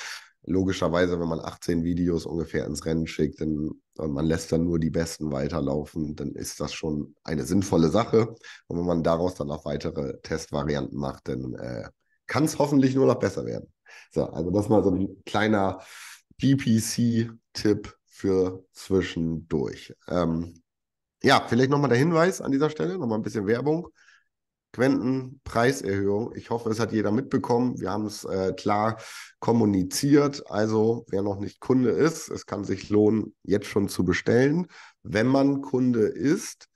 logischerweise, wenn man 18 Videos ungefähr ins Rennen schickt, dann und man lässt dann nur die Besten weiterlaufen, dann ist das schon eine sinnvolle Sache. Und wenn man daraus dann auch weitere Testvarianten macht, dann äh, kann es hoffentlich nur noch besser werden. So, also das mal so ein kleiner bpc tipp für zwischendurch. Ähm, ja, vielleicht nochmal der Hinweis an dieser Stelle, nochmal ein bisschen Werbung konsequenten Preiserhöhung. Ich hoffe, es hat jeder mitbekommen. Wir haben es äh, klar kommuniziert. Also wer noch nicht Kunde ist, es kann sich lohnen, jetzt schon zu bestellen. Wenn man Kunde ist,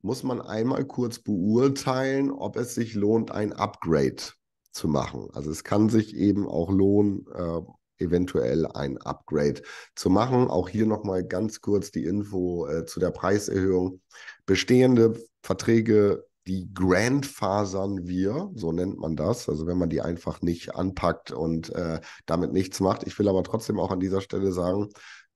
muss man einmal kurz beurteilen, ob es sich lohnt, ein Upgrade zu machen. Also es kann sich eben auch lohnen, äh, eventuell ein Upgrade zu machen. Auch hier nochmal ganz kurz die Info äh, zu der Preiserhöhung. Bestehende Verträge die grandfasern wir, so nennt man das. Also wenn man die einfach nicht anpackt und äh, damit nichts macht. Ich will aber trotzdem auch an dieser Stelle sagen,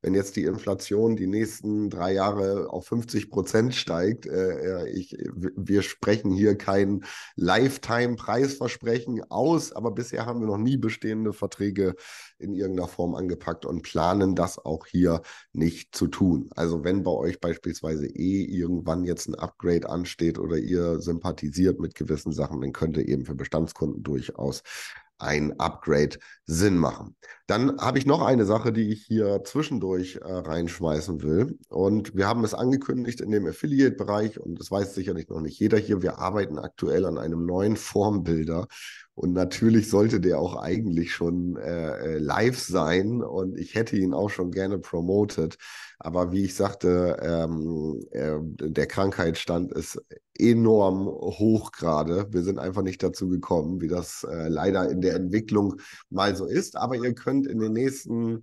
wenn jetzt die Inflation die nächsten drei Jahre auf 50 Prozent steigt, äh, äh ich, wir sprechen hier kein Lifetime-Preisversprechen aus, aber bisher haben wir noch nie bestehende Verträge in irgendeiner Form angepackt und planen das auch hier nicht zu tun. Also wenn bei euch beispielsweise eh irgendwann jetzt ein Upgrade ansteht oder ihr sympathisiert mit gewissen Sachen, dann könnte eben für Bestandskunden durchaus ein Upgrade Sinn machen. Dann habe ich noch eine Sache, die ich hier zwischendurch äh, reinschmeißen will. Und wir haben es angekündigt in dem Affiliate-Bereich und das weiß sicherlich noch nicht jeder hier. Wir arbeiten aktuell an einem neuen Formbilder und natürlich sollte der auch eigentlich schon äh, äh, live sein und ich hätte ihn auch schon gerne promoted. Aber wie ich sagte, ähm, äh, der Krankheitsstand ist enorm hoch gerade. Wir sind einfach nicht dazu gekommen, wie das äh, leider in der Entwicklung mal so ist. Aber ihr könnt in den nächsten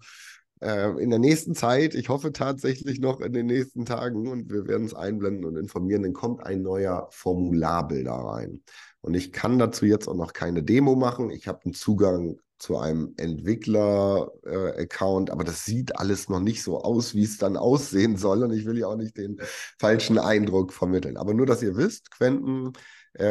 äh, in der nächsten Zeit, ich hoffe tatsächlich noch in den nächsten Tagen und wir werden es einblenden und informieren, dann kommt ein neuer Formularbilder rein. Und ich kann dazu jetzt auch noch keine Demo machen. Ich habe einen Zugang zu einem Entwickler-Account, äh, aber das sieht alles noch nicht so aus, wie es dann aussehen soll. Und ich will ja auch nicht den falschen Eindruck vermitteln. Aber nur, dass ihr wisst, Quentin äh,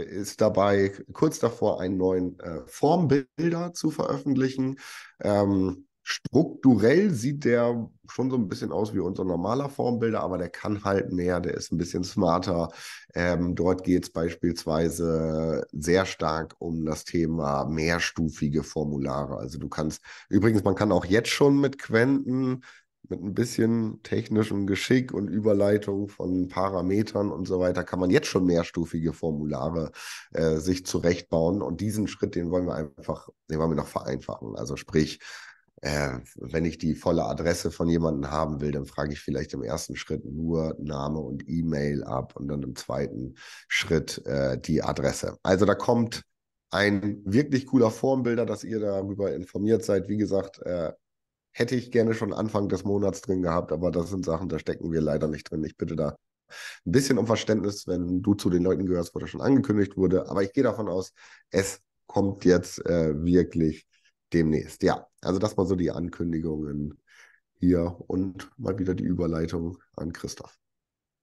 äh ist dabei kurz davor, einen neuen äh, Formbilder zu veröffentlichen. Ähm, Strukturell sieht der schon so ein bisschen aus wie unser normaler Formbilder, aber der kann halt mehr, der ist ein bisschen smarter. Ähm, dort geht es beispielsweise sehr stark um das Thema mehrstufige Formulare. Also du kannst, übrigens, man kann auch jetzt schon mit Quenten, mit ein bisschen technischem Geschick und Überleitung von Parametern und so weiter, kann man jetzt schon mehrstufige Formulare äh, sich zurechtbauen. Und diesen Schritt, den wollen wir einfach, den wollen wir noch vereinfachen. Also sprich, äh, wenn ich die volle Adresse von jemandem haben will, dann frage ich vielleicht im ersten Schritt nur Name und E-Mail ab und dann im zweiten Schritt äh, die Adresse. Also da kommt ein wirklich cooler Formbilder, dass ihr darüber informiert seid. Wie gesagt, äh, hätte ich gerne schon Anfang des Monats drin gehabt, aber das sind Sachen, da stecken wir leider nicht drin. Ich bitte da ein bisschen um Verständnis, wenn du zu den Leuten gehörst, wo das schon angekündigt wurde. Aber ich gehe davon aus, es kommt jetzt äh, wirklich demnächst. Ja, also das mal so die Ankündigungen hier und mal wieder die Überleitung an Christoph.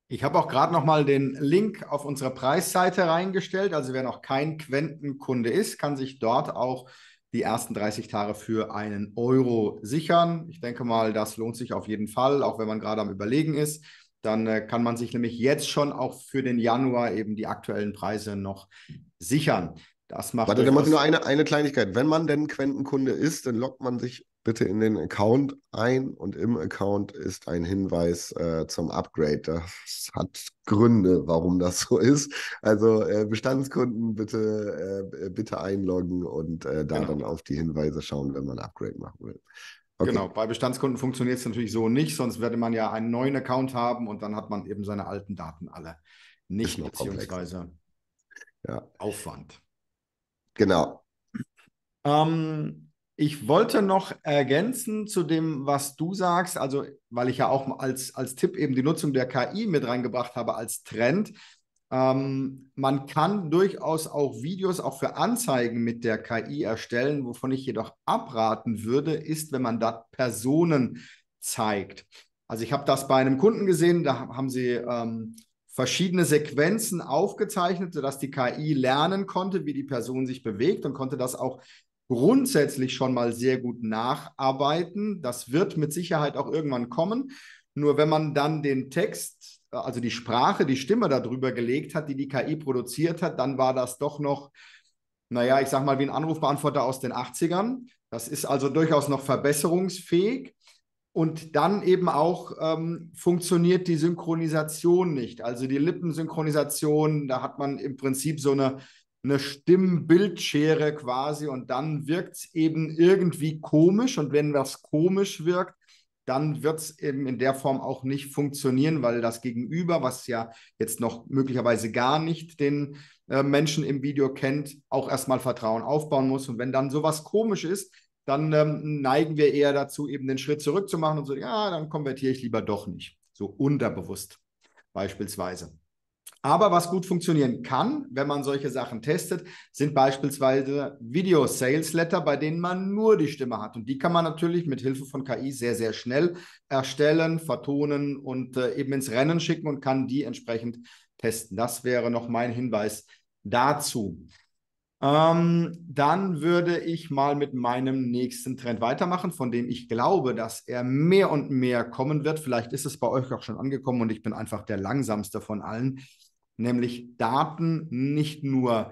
Ich habe auch gerade noch mal den Link auf unserer Preisseite reingestellt. Also wer noch kein Quentenkunde ist, kann sich dort auch die ersten 30 Tage für einen Euro sichern. Ich denke mal, das lohnt sich auf jeden Fall, auch wenn man gerade am Überlegen ist. Dann äh, kann man sich nämlich jetzt schon auch für den Januar eben die aktuellen Preise noch sichern. Das macht Warte, dann mache ich nur eine, eine Kleinigkeit. Wenn man denn Quentenkunde ist, dann lockt man sich bitte in den Account ein und im Account ist ein Hinweis äh, zum Upgrade. Das hat Gründe, warum das so ist. Also äh, Bestandskunden bitte, äh, bitte einloggen und äh, da genau. dann auf die Hinweise schauen, wenn man Upgrade machen will. Okay. Genau, bei Bestandskunden funktioniert es natürlich so nicht, sonst würde man ja einen neuen Account haben und dann hat man eben seine alten Daten alle nicht, beziehungsweise ja. Aufwand. Genau. Ähm, ich wollte noch ergänzen zu dem, was du sagst, also weil ich ja auch als, als Tipp eben die Nutzung der KI mit reingebracht habe als Trend. Ähm, man kann durchaus auch Videos auch für Anzeigen mit der KI erstellen. Wovon ich jedoch abraten würde, ist, wenn man da Personen zeigt. Also ich habe das bei einem Kunden gesehen, da haben sie ähm, verschiedene Sequenzen aufgezeichnet, sodass die KI lernen konnte, wie die Person sich bewegt und konnte das auch grundsätzlich schon mal sehr gut nacharbeiten. Das wird mit Sicherheit auch irgendwann kommen. Nur wenn man dann den Text, also die Sprache, die Stimme darüber gelegt hat, die die KI produziert hat, dann war das doch noch, naja, ich sag mal, wie ein Anrufbeantworter aus den 80ern. Das ist also durchaus noch verbesserungsfähig. Und dann eben auch ähm, funktioniert die Synchronisation nicht. Also die Lippensynchronisation, da hat man im Prinzip so eine, eine Stimmbildschere quasi und dann wirkt es eben irgendwie komisch. Und wenn was komisch wirkt, dann wird es eben in der Form auch nicht funktionieren, weil das Gegenüber, was ja jetzt noch möglicherweise gar nicht den äh, Menschen im Video kennt, auch erstmal Vertrauen aufbauen muss. Und wenn dann sowas komisch ist, dann ähm, neigen wir eher dazu, eben den Schritt zurückzumachen und so, ja, dann konvertiere ich lieber doch nicht. So unterbewusst beispielsweise. Aber was gut funktionieren kann, wenn man solche Sachen testet, sind beispielsweise Video-Sales-Letter, bei denen man nur die Stimme hat. Und die kann man natürlich mit Hilfe von KI sehr, sehr schnell erstellen, vertonen und äh, eben ins Rennen schicken und kann die entsprechend testen. Das wäre noch mein Hinweis dazu. Ähm, dann würde ich mal mit meinem nächsten Trend weitermachen, von dem ich glaube, dass er mehr und mehr kommen wird. Vielleicht ist es bei euch auch schon angekommen und ich bin einfach der langsamste von allen, nämlich Daten nicht nur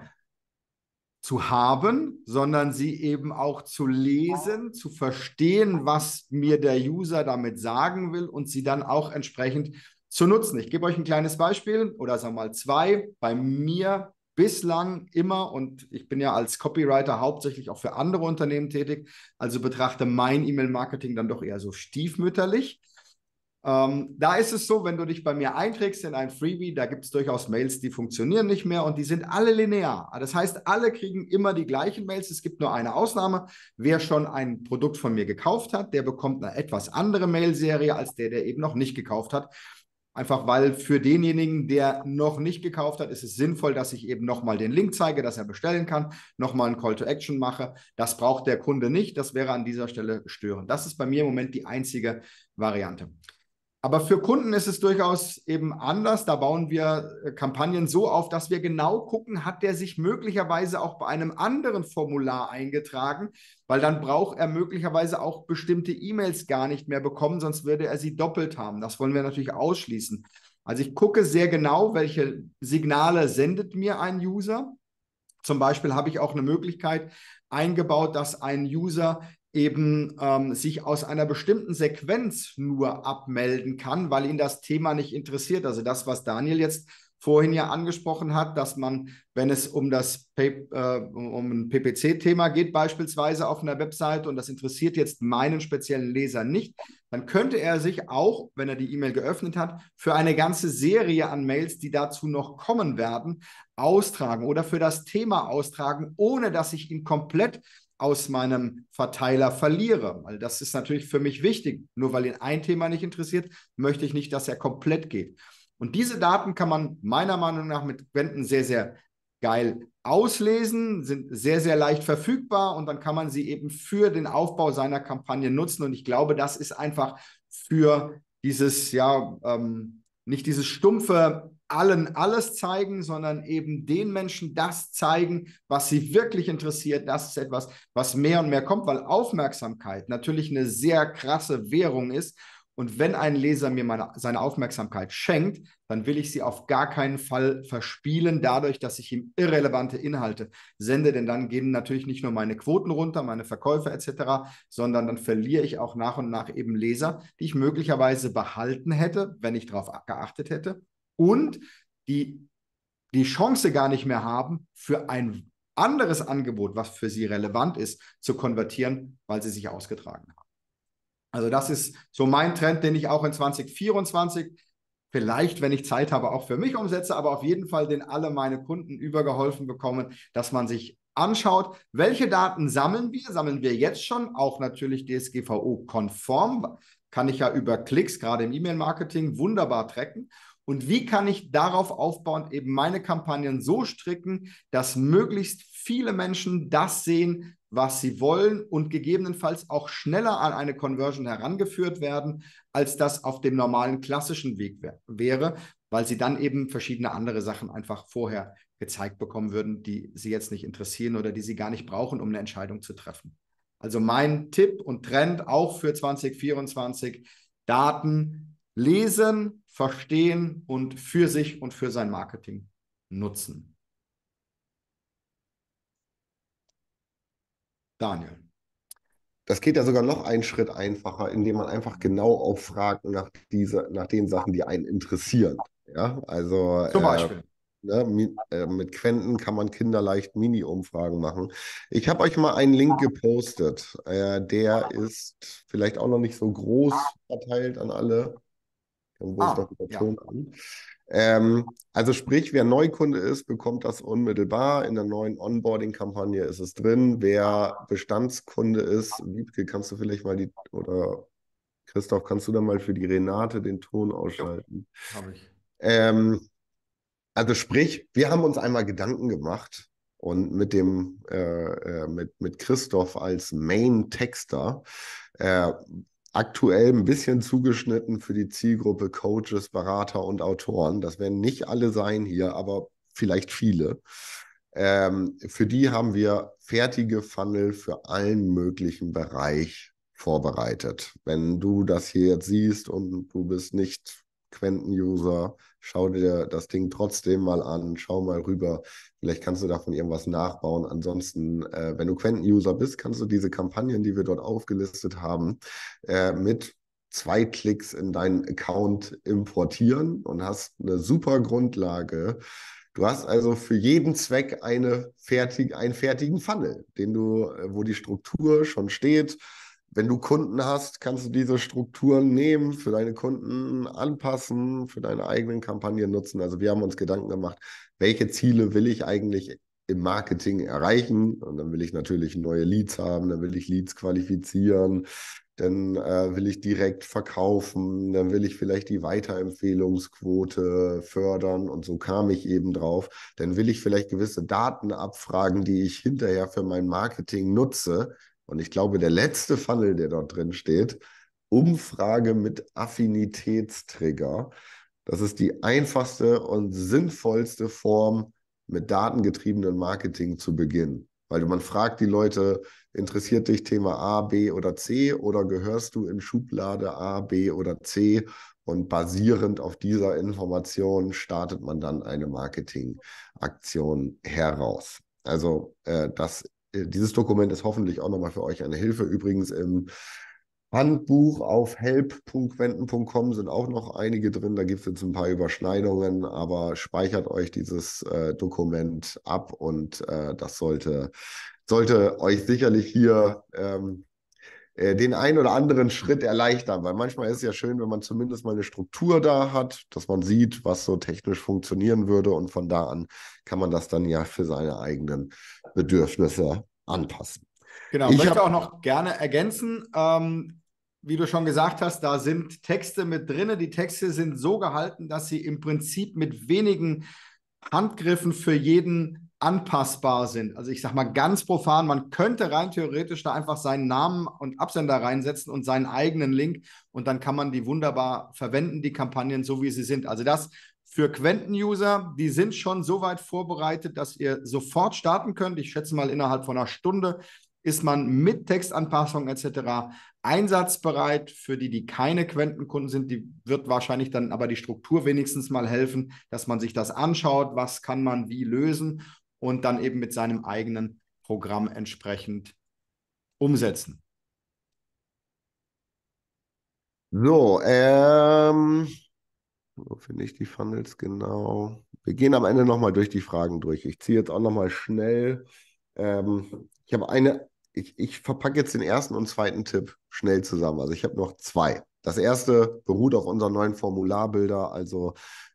zu haben, sondern sie eben auch zu lesen, zu verstehen, was mir der User damit sagen will und sie dann auch entsprechend zu nutzen. Ich gebe euch ein kleines Beispiel oder sagen wir mal zwei. Bei mir bislang immer, und ich bin ja als Copywriter hauptsächlich auch für andere Unternehmen tätig, also betrachte mein E-Mail-Marketing dann doch eher so stiefmütterlich. Ähm, da ist es so, wenn du dich bei mir einträgst in ein Freebie, da gibt es durchaus Mails, die funktionieren nicht mehr und die sind alle linear. Das heißt, alle kriegen immer die gleichen Mails. Es gibt nur eine Ausnahme. Wer schon ein Produkt von mir gekauft hat, der bekommt eine etwas andere Mailserie als der, der eben noch nicht gekauft hat. Einfach weil für denjenigen, der noch nicht gekauft hat, ist es sinnvoll, dass ich eben nochmal den Link zeige, dass er bestellen kann, nochmal einen Call to Action mache. Das braucht der Kunde nicht. Das wäre an dieser Stelle störend. Das ist bei mir im Moment die einzige Variante. Aber für Kunden ist es durchaus eben anders. Da bauen wir äh, Kampagnen so auf, dass wir genau gucken, hat der sich möglicherweise auch bei einem anderen Formular eingetragen, weil dann braucht er möglicherweise auch bestimmte E-Mails gar nicht mehr bekommen, sonst würde er sie doppelt haben. Das wollen wir natürlich ausschließen. Also ich gucke sehr genau, welche Signale sendet mir ein User. Zum Beispiel habe ich auch eine Möglichkeit eingebaut, dass ein User eben ähm, sich aus einer bestimmten Sequenz nur abmelden kann, weil ihn das Thema nicht interessiert. Also das, was Daniel jetzt vorhin ja angesprochen hat, dass man, wenn es um das äh, um ein PPC-Thema geht, beispielsweise auf einer Webseite und das interessiert jetzt meinen speziellen Leser nicht, dann könnte er sich auch, wenn er die E-Mail geöffnet hat, für eine ganze Serie an Mails, die dazu noch kommen werden, austragen oder für das Thema austragen, ohne dass ich ihn komplett aus meinem Verteiler verliere. Weil das ist natürlich für mich wichtig. Nur weil ihn ein Thema nicht interessiert, möchte ich nicht, dass er komplett geht. Und diese Daten kann man meiner Meinung nach mit Quenten sehr, sehr geil auslesen, sind sehr, sehr leicht verfügbar und dann kann man sie eben für den Aufbau seiner Kampagne nutzen. Und ich glaube, das ist einfach für dieses, ja, ähm, nicht dieses stumpfe allen alles zeigen, sondern eben den Menschen das zeigen, was sie wirklich interessiert. Das ist etwas, was mehr und mehr kommt, weil Aufmerksamkeit natürlich eine sehr krasse Währung ist. Und wenn ein Leser mir meine, seine Aufmerksamkeit schenkt, dann will ich sie auf gar keinen Fall verspielen, dadurch, dass ich ihm irrelevante Inhalte sende. Denn dann gehen natürlich nicht nur meine Quoten runter, meine Verkäufe etc., sondern dann verliere ich auch nach und nach eben Leser, die ich möglicherweise behalten hätte, wenn ich darauf geachtet hätte und die die Chance gar nicht mehr haben, für ein anderes Angebot, was für sie relevant ist, zu konvertieren, weil sie sich ausgetragen haben. Also das ist so mein Trend, den ich auch in 2024 vielleicht, wenn ich Zeit habe, auch für mich umsetze, aber auf jeden Fall, den alle meine Kunden übergeholfen bekommen, dass man sich anschaut, welche Daten sammeln wir, sammeln wir jetzt schon, auch natürlich DSGVO-konform, kann ich ja über Klicks, gerade im E-Mail-Marketing, wunderbar tracken und wie kann ich darauf aufbauend eben meine Kampagnen so stricken, dass möglichst viele Menschen das sehen, was sie wollen und gegebenenfalls auch schneller an eine Conversion herangeführt werden, als das auf dem normalen klassischen Weg wär wäre, weil sie dann eben verschiedene andere Sachen einfach vorher gezeigt bekommen würden, die sie jetzt nicht interessieren oder die sie gar nicht brauchen, um eine Entscheidung zu treffen. Also mein Tipp und Trend auch für 2024, Daten lesen, verstehen und für sich und für sein Marketing nutzen. Daniel. Das geht ja sogar noch einen Schritt einfacher, indem man einfach genau auch fragt nach, diese, nach den Sachen, die einen interessieren. Ja, also. Zum äh, Beispiel. Ne, äh, Ne, mit, mit Quenten kann man kinderleicht Mini-Umfragen machen. Ich habe euch mal einen Link gepostet. Äh, der ist vielleicht auch noch nicht so groß verteilt an alle. Dann ah, es doch wieder ja. an. Ähm, also sprich, wer Neukunde ist, bekommt das unmittelbar. In der neuen Onboarding-Kampagne ist es drin. Wer Bestandskunde ist, Wiebke, kannst du vielleicht mal die, oder Christoph, kannst du da mal für die Renate den Ton ausschalten? Habe ich. Ähm, also sprich, wir haben uns einmal Gedanken gemacht und mit dem äh, äh mit, mit Christoph als Main Texter, äh, aktuell ein bisschen zugeschnitten für die Zielgruppe Coaches, Berater und Autoren. Das werden nicht alle sein hier, aber vielleicht viele. Ähm, für die haben wir fertige Funnel für allen möglichen Bereich vorbereitet. Wenn du das hier jetzt siehst und du bist nicht Quenten-User, schau dir das Ding trotzdem mal an, schau mal rüber. Vielleicht kannst du davon irgendwas nachbauen. Ansonsten, äh, wenn du quenten user bist, kannst du diese Kampagnen, die wir dort aufgelistet haben, äh, mit zwei Klicks in deinen Account importieren und hast eine super Grundlage. Du hast also für jeden Zweck eine fertig, einen fertigen Funnel, den du, äh, wo die Struktur schon steht, wenn du Kunden hast, kannst du diese Strukturen nehmen, für deine Kunden anpassen, für deine eigenen Kampagnen nutzen. Also wir haben uns Gedanken gemacht, welche Ziele will ich eigentlich im Marketing erreichen? Und dann will ich natürlich neue Leads haben, dann will ich Leads qualifizieren, dann äh, will ich direkt verkaufen, dann will ich vielleicht die Weiterempfehlungsquote fördern und so kam ich eben drauf. Dann will ich vielleicht gewisse Daten abfragen, die ich hinterher für mein Marketing nutze. Und ich glaube, der letzte Funnel, der dort drin steht, Umfrage mit Affinitätstrigger, das ist die einfachste und sinnvollste Form, mit datengetriebenen Marketing zu beginnen. Weil man fragt die Leute, interessiert dich Thema A, B oder C oder gehörst du in Schublade A, B oder C? Und basierend auf dieser Information startet man dann eine Marketingaktion heraus. Also äh, das äh, dieses Dokument ist hoffentlich auch nochmal für euch eine Hilfe. Übrigens im ähm, Handbuch auf help.wenden.com sind auch noch einige drin. Da gibt es jetzt ein paar Überschneidungen, aber speichert euch dieses äh, Dokument ab und äh, das sollte, sollte euch sicherlich hier ähm, äh, den einen oder anderen Schritt erleichtern, weil manchmal ist es ja schön, wenn man zumindest mal eine Struktur da hat, dass man sieht, was so technisch funktionieren würde und von da an kann man das dann ja für seine eigenen Bedürfnisse anpassen. Genau, ich möchte hab, auch noch gerne ergänzen, ähm, wie du schon gesagt hast, da sind Texte mit drin. Die Texte sind so gehalten, dass sie im Prinzip mit wenigen Handgriffen für jeden anpassbar sind. Also ich sage mal ganz profan, man könnte rein theoretisch da einfach seinen Namen und Absender reinsetzen und seinen eigenen Link und dann kann man die wunderbar verwenden, die Kampagnen, so wie sie sind. Also das für Quenten-User, die sind schon so weit vorbereitet, dass ihr sofort starten könnt. Ich schätze mal, innerhalb von einer Stunde ist man mit Textanpassung etc. einsatzbereit. Für die, die keine Quentenkunden sind, die wird wahrscheinlich dann aber die Struktur wenigstens mal helfen, dass man sich das anschaut, was kann man wie lösen und dann eben mit seinem eigenen Programm entsprechend umsetzen. So, ähm, wo finde ich die Funnels genau? Wir gehen am Ende nochmal durch die Fragen durch. Ich ziehe jetzt auch nochmal schnell. Ähm, ich habe eine, ich, ich verpacke jetzt den ersten und zweiten Tipp schnell zusammen. Also ich habe noch zwei. Das erste beruht auf unseren neuen Formularbilder. Also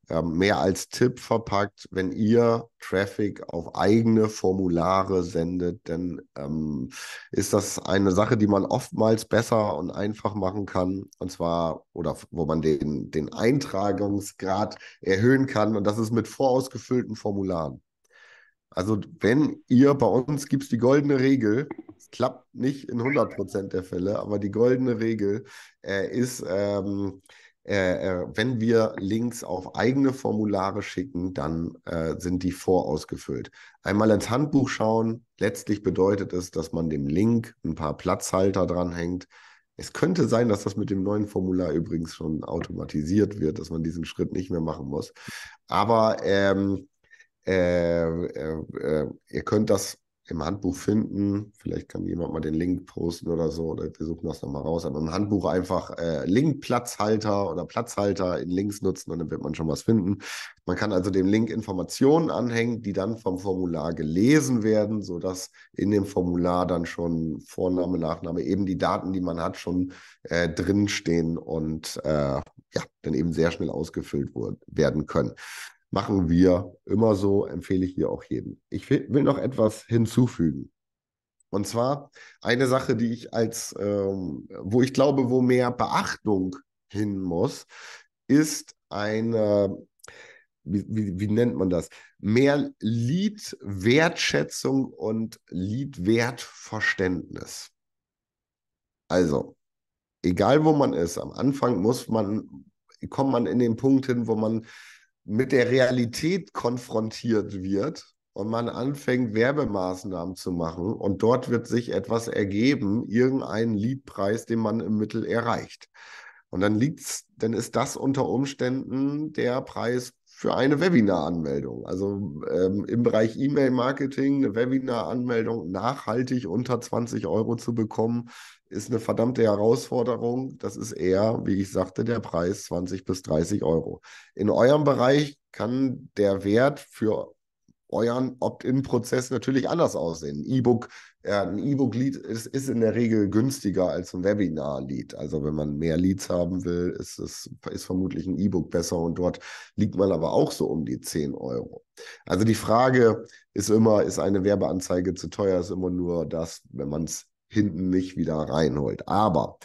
ähm, mehr als Tipp verpackt, wenn ihr Traffic auf eigene Formulare sendet, dann ähm, ist das eine Sache, die man oftmals besser und einfach machen kann. Und zwar, oder wo man den, den Eintragungsgrad erhöhen kann. Und das ist mit vorausgefüllten Formularen. Also wenn ihr bei uns gibt es die goldene Regel, es klappt nicht in 100% der Fälle, aber die goldene Regel äh, ist, ähm, äh, äh, wenn wir Links auf eigene Formulare schicken, dann äh, sind die vorausgefüllt. Einmal ins Handbuch schauen. Letztlich bedeutet es, dass man dem Link ein paar Platzhalter dranhängt. Es könnte sein, dass das mit dem neuen Formular übrigens schon automatisiert wird, dass man diesen Schritt nicht mehr machen muss. Aber ähm, äh, äh, äh ihr könnt das im Handbuch finden. Vielleicht kann jemand mal den Link posten oder so, oder wir suchen das nochmal raus. Aber im Handbuch einfach äh, Link-Platzhalter oder Platzhalter in Links nutzen und dann wird man schon was finden. Man kann also dem Link Informationen anhängen, die dann vom Formular gelesen werden, sodass in dem Formular dann schon Vorname, Nachname, eben die Daten, die man hat, schon äh, drinstehen und äh, ja, dann eben sehr schnell ausgefüllt werden können. Machen wir immer so, empfehle ich hier auch jeden. Ich will noch etwas hinzufügen. Und zwar eine Sache, die ich als, ähm, wo ich glaube, wo mehr Beachtung hin muss, ist eine, wie, wie, wie nennt man das? Mehr Liedwertschätzung und Liedwertverständnis. Also, egal wo man ist, am Anfang muss man, kommt man in den Punkt hin, wo man mit der Realität konfrontiert wird und man anfängt, Werbemaßnahmen zu machen und dort wird sich etwas ergeben, irgendeinen Liedpreis, den man im Mittel erreicht. Und dann liegt's, dann ist das unter Umständen der Preis für eine Webinar-Anmeldung. Also ähm, im Bereich E-Mail-Marketing eine Webinar-Anmeldung nachhaltig unter 20 Euro zu bekommen, ist eine verdammte Herausforderung. Das ist eher, wie ich sagte, der Preis 20 bis 30 Euro. In eurem Bereich kann der Wert für euren Opt-in-Prozess natürlich anders aussehen. E-Book, äh, ein E-Book-Lead ist, ist, in der Regel günstiger als ein Webinar-Lead. Also wenn man mehr Leads haben will, ist, es, ist vermutlich ein E-Book besser und dort liegt man aber auch so um die 10 Euro. Also die Frage ist immer, ist eine Werbeanzeige zu teuer, ist immer nur das, wenn man es hinten nicht wieder reinholt. Aber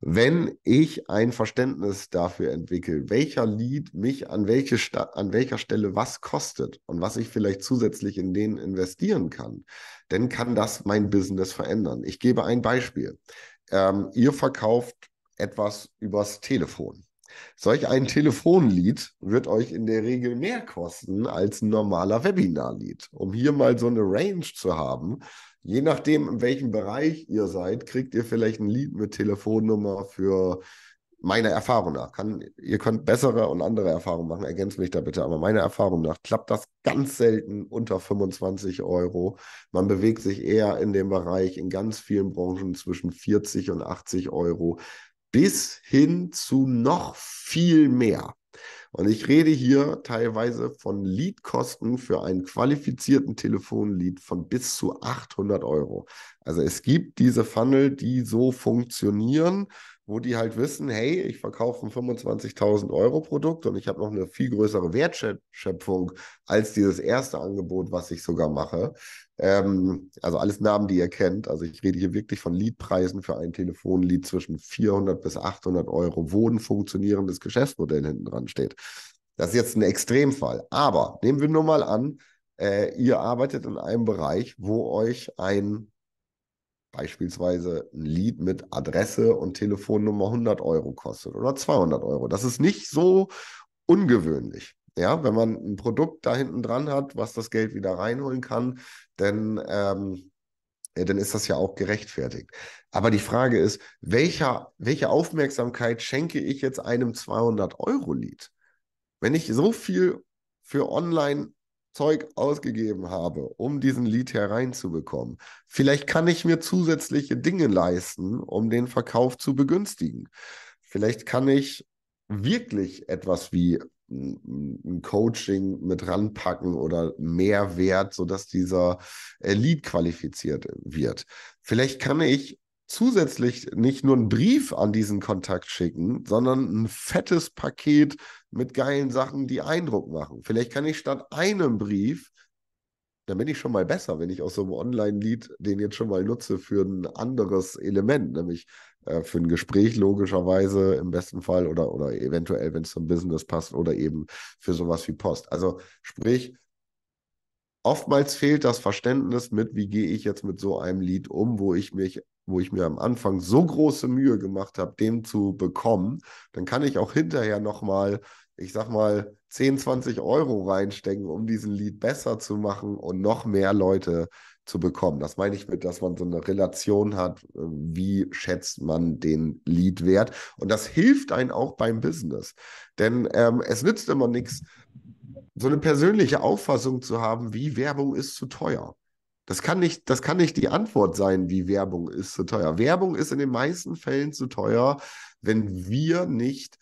wenn ich ein Verständnis dafür entwickle, welcher Lied mich an, welche an welcher Stelle was kostet und was ich vielleicht zusätzlich in den investieren kann, dann kann das mein Business verändern. Ich gebe ein Beispiel. Ähm, ihr verkauft etwas übers Telefon. Solch ein Telefonlied wird euch in der Regel mehr kosten als ein normaler Webinarlied. Um hier mal so eine Range zu haben, Je nachdem, in welchem Bereich ihr seid, kriegt ihr vielleicht ein Lied mit Telefonnummer für meine Erfahrung nach. Kann, ihr könnt bessere und andere Erfahrungen machen, ergänzt mich da bitte, aber meiner Erfahrung nach klappt das ganz selten unter 25 Euro. Man bewegt sich eher in dem Bereich in ganz vielen Branchen zwischen 40 und 80 Euro bis hin zu noch viel mehr. Und ich rede hier teilweise von Leadkosten für einen qualifizierten Telefonlead von bis zu 800 Euro. Also es gibt diese Funnel, die so funktionieren, wo die halt wissen, hey, ich verkaufe ein 25.000 Euro Produkt und ich habe noch eine viel größere Wertschöpfung als dieses erste Angebot, was ich sogar mache. Ähm, also alles Namen, die ihr kennt. Also ich rede hier wirklich von Leadpreisen für ein Telefonlied zwischen 400 bis 800 Euro, wo ein funktionierendes Geschäftsmodell hinten dran steht. Das ist jetzt ein Extremfall. Aber nehmen wir nur mal an, äh, ihr arbeitet in einem Bereich, wo euch ein beispielsweise ein Lied mit Adresse und Telefonnummer 100 Euro kostet oder 200 Euro. Das ist nicht so ungewöhnlich. Ja, wenn man ein Produkt da hinten dran hat, was das Geld wieder reinholen kann, dann, ähm, ja, dann ist das ja auch gerechtfertigt. Aber die Frage ist, welcher, welche Aufmerksamkeit schenke ich jetzt einem 200-Euro-Lied? Wenn ich so viel für online Zeug ausgegeben habe, um diesen Lied hereinzubekommen. Vielleicht kann ich mir zusätzliche Dinge leisten, um den Verkauf zu begünstigen. Vielleicht kann ich wirklich etwas wie ein Coaching mit ranpacken oder Mehrwert, sodass dieser äh, Elite qualifiziert wird. Vielleicht kann ich zusätzlich nicht nur einen Brief an diesen Kontakt schicken, sondern ein fettes Paket mit geilen Sachen, die Eindruck machen. Vielleicht kann ich statt einem Brief, dann bin ich schon mal besser, wenn ich aus so einem online lead den jetzt schon mal nutze für ein anderes Element, nämlich äh, für ein Gespräch logischerweise im besten Fall oder, oder eventuell, wenn es zum Business passt oder eben für sowas wie Post. Also sprich, oftmals fehlt das Verständnis mit, wie gehe ich jetzt mit so einem Lied um, wo ich mich wo ich mir am Anfang so große Mühe gemacht habe, den zu bekommen, dann kann ich auch hinterher nochmal, ich sag mal, 10, 20 Euro reinstecken, um diesen Lied besser zu machen und noch mehr Leute zu bekommen. Das meine ich mit, dass man so eine Relation hat, äh, wie schätzt man den Lead wert. Und das hilft einem auch beim Business. Denn ähm, es nützt immer nichts, so eine persönliche Auffassung zu haben, wie Werbung ist zu teuer. Das kann nicht, das kann nicht die Antwort sein, wie Werbung ist zu teuer. Werbung ist in den meisten Fällen zu teuer, wenn wir nicht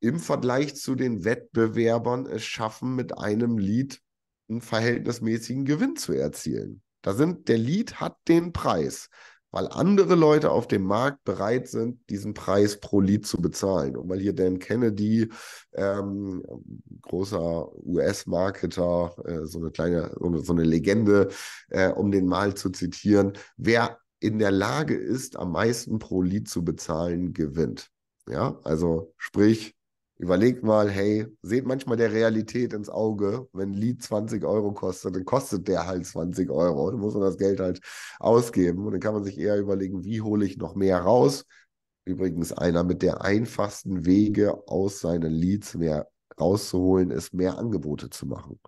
im Vergleich zu den Wettbewerbern es schaffen, mit einem Lied einen verhältnismäßigen Gewinn zu erzielen. Da sind, der Lead hat den Preis, weil andere Leute auf dem Markt bereit sind, diesen Preis pro Lead zu bezahlen. Und weil hier Dan Kennedy, ähm, großer US-Marketer, äh, so eine kleine, so eine Legende, äh, um den mal zu zitieren, wer in der Lage ist, am meisten pro Lead zu bezahlen, gewinnt. Ja, also sprich, Überlegt mal, hey, seht manchmal der Realität ins Auge. Wenn ein Lied 20 Euro kostet, dann kostet der halt 20 Euro. Dann muss man das Geld halt ausgeben. Und dann kann man sich eher überlegen, wie hole ich noch mehr raus. Übrigens, einer mit der einfachsten Wege aus seinen Leads mehr rauszuholen, ist mehr Angebote zu machen.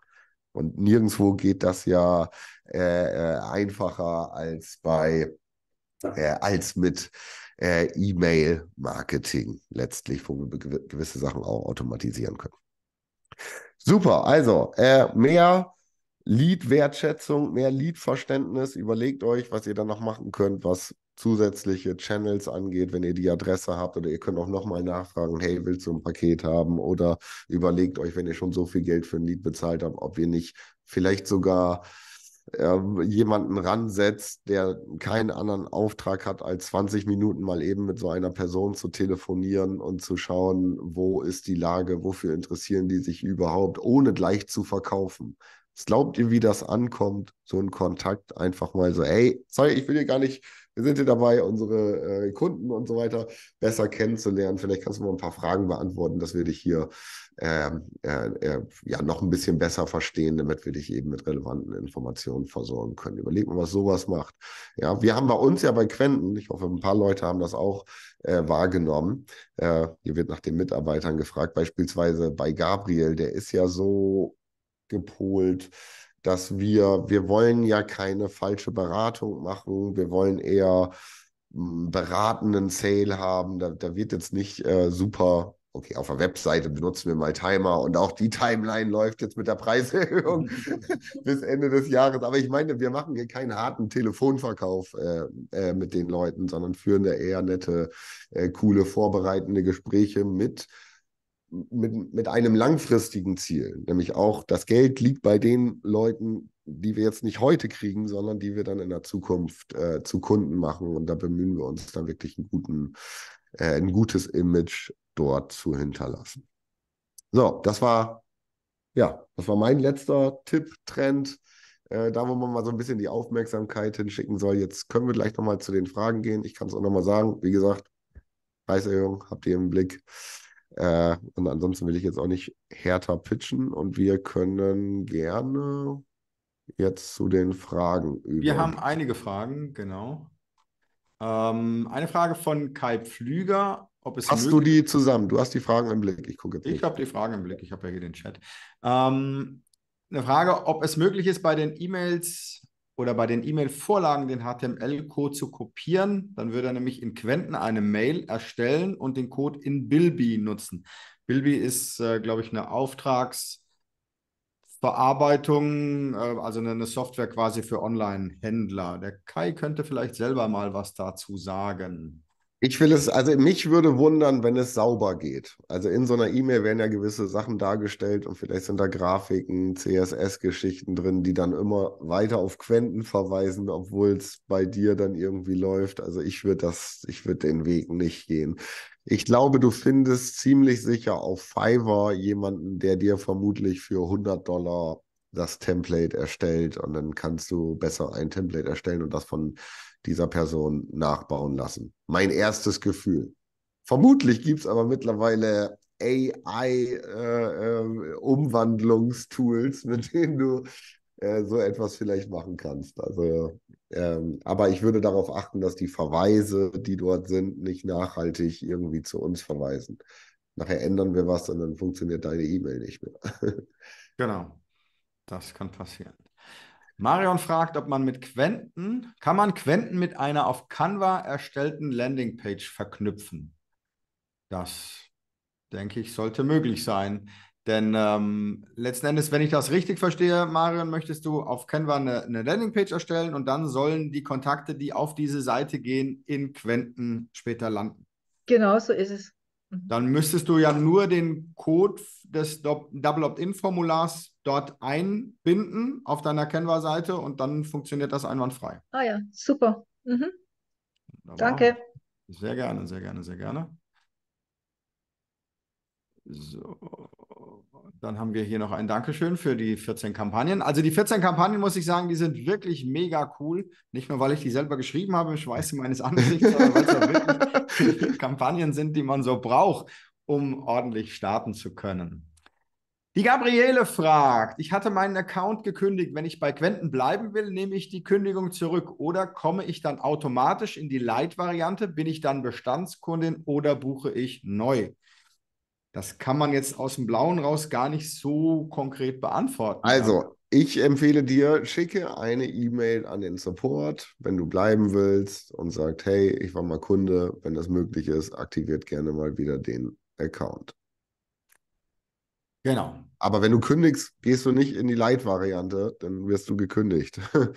Und nirgendwo geht das ja äh, äh, einfacher als bei äh, als mit äh, E-Mail-Marketing letztlich, wo wir gewisse Sachen auch automatisieren können. Super, also äh, mehr Lead-Wertschätzung, mehr Lead-Verständnis. Überlegt euch, was ihr dann noch machen könnt, was zusätzliche Channels angeht, wenn ihr die Adresse habt oder ihr könnt auch nochmal nachfragen, hey, willst du ein Paket haben? Oder überlegt euch, wenn ihr schon so viel Geld für ein Lead bezahlt habt, ob ihr nicht vielleicht sogar ähm, jemanden ransetzt, der keinen anderen Auftrag hat, als 20 Minuten mal eben mit so einer Person zu telefonieren und zu schauen, wo ist die Lage, wofür interessieren die sich überhaupt, ohne gleich zu verkaufen. Was glaubt ihr, wie das ankommt, so ein Kontakt einfach mal so, hey, sorry, ich will dir gar nicht wir sind hier dabei, unsere äh, Kunden und so weiter besser kennenzulernen. Vielleicht kannst du mal ein paar Fragen beantworten, dass wir dich hier ähm, äh, äh, ja noch ein bisschen besser verstehen, damit wir dich eben mit relevanten Informationen versorgen können. Überleg mal, was sowas macht. Ja, wir haben bei uns ja bei Quenten, ich hoffe, ein paar Leute haben das auch äh, wahrgenommen. Äh, hier wird nach den Mitarbeitern gefragt, beispielsweise bei Gabriel, der ist ja so gepolt, dass wir, wir wollen ja keine falsche Beratung machen, wir wollen eher m, hm, beratenden Sale haben, da, da wird jetzt nicht äh, super okay, auf der Webseite benutzen wir mal Timer und auch die Timeline läuft jetzt mit der Preiserhöhung [LAUGHS] bis Ende des Jahres. Aber ich meine, wir machen hier keinen harten Telefonverkauf äh, äh, mit den Leuten, sondern führen da eher nette, äh, coole, vorbereitende Gespräche mit mit, mit einem langfristigen Ziel, nämlich auch das Geld liegt bei den Leuten, die wir jetzt nicht heute kriegen, sondern die wir dann in der Zukunft äh, zu Kunden machen. Und da bemühen wir uns dann wirklich einen guten, äh, ein gutes Image dort zu hinterlassen. So, das war, ja, das war mein letzter Tipp, Trend. Äh, da, wo man mal so ein bisschen die Aufmerksamkeit hinschicken soll. Jetzt können wir gleich nochmal zu den Fragen gehen. Ich kann es auch nochmal sagen. Wie gesagt, Preiserhöhung habt ihr im Blick. Äh, und ansonsten will ich jetzt auch nicht härter pitchen und wir können gerne jetzt zu den Fragen über. Wir haben einige Fragen, genau. Ähm, eine Frage von Kai Pflüger. Ob es hast du die zusammen? Du hast die Fragen im Blick. Ich gucke jetzt. Ich habe die Fragen im Blick. Ich habe ja hier den Chat. Ähm, eine Frage, ob es möglich ist, bei den E-Mails oder bei den E-Mail-Vorlagen den HTML-Code zu kopieren. Dann würde er nämlich in Quenten eine Mail erstellen und den Code in Bilby nutzen. Bilby ist, äh, glaube ich, eine Auftragsverarbeitung, äh, also eine, eine Software quasi für Online-Händler. Der Kai könnte vielleicht selber mal was dazu sagen. Ich will es, also mich würde wundern, wenn es sauber geht. Also in so einer E-Mail werden ja gewisse Sachen dargestellt und vielleicht sind da Grafiken, CSS-Geschichten drin, die dann immer weiter auf Quenten verweisen, obwohl es bei dir dann irgendwie läuft. Also ich würde das, ich würde den Weg nicht gehen. Ich glaube, du findest ziemlich sicher auf Fiverr jemanden, der dir vermutlich für 100 Dollar das Template erstellt und dann kannst du besser ein Template erstellen und das von dieser Person nachbauen lassen. Mein erstes Gefühl. Vermutlich gibt es aber mittlerweile AI-Umwandlungstools, äh, äh, [LAUGHS] mit denen du äh, so etwas vielleicht machen kannst. Also, ähm, aber ich würde darauf achten, dass die Verweise, die dort sind, nicht nachhaltig irgendwie zu uns verweisen. Nachher ändern wir was und dann funktioniert deine E-Mail nicht mehr. [LAUGHS] genau, das kann passieren. Marion fragt, ob man mit Quenten, kann man Quenten mit einer auf Canva erstellten Landingpage verknüpfen? Das, denke ich, sollte möglich sein. Denn ähm, letzten Endes, wenn ich das richtig verstehe, Marion, möchtest du auf Canva eine, eine Landingpage erstellen und dann sollen die Kontakte, die auf diese Seite gehen, in Quenten später landen. Genau so ist es. Mhm. Dann müsstest du ja nur den Code des Double Opt-in-Formulars dort einbinden auf deiner Canva-Seite und dann funktioniert das einwandfrei. Ah ja, super. Mhm. Danke. Sehr gerne, sehr gerne, sehr gerne. So dann haben wir hier noch ein Dankeschön für die 14 Kampagnen. Also die 14 Kampagnen, muss ich sagen, die sind wirklich mega cool. Nicht nur, weil ich die selber geschrieben habe im Schweiße meines Ansichts, sondern weil es ja wirklich [LAUGHS] Kampagnen sind, die man so braucht, um ordentlich starten zu können. Die Gabriele fragt, ich hatte meinen Account gekündigt. Wenn ich bei Quenten bleiben will, nehme ich die Kündigung zurück oder komme ich dann automatisch in die Light-Variante? Bin ich dann Bestandskundin oder buche ich neu? Das kann man jetzt aus dem Blauen raus gar nicht so konkret beantworten. Also, ich empfehle dir, schicke eine E-Mail an den Support, wenn du bleiben willst und sagt, hey, ich war mal Kunde, wenn das möglich ist, aktiviert gerne mal wieder den Account. Genau. Aber wenn du kündigst, gehst du nicht in die Light-Variante, dann wirst du gekündigt. [LAUGHS]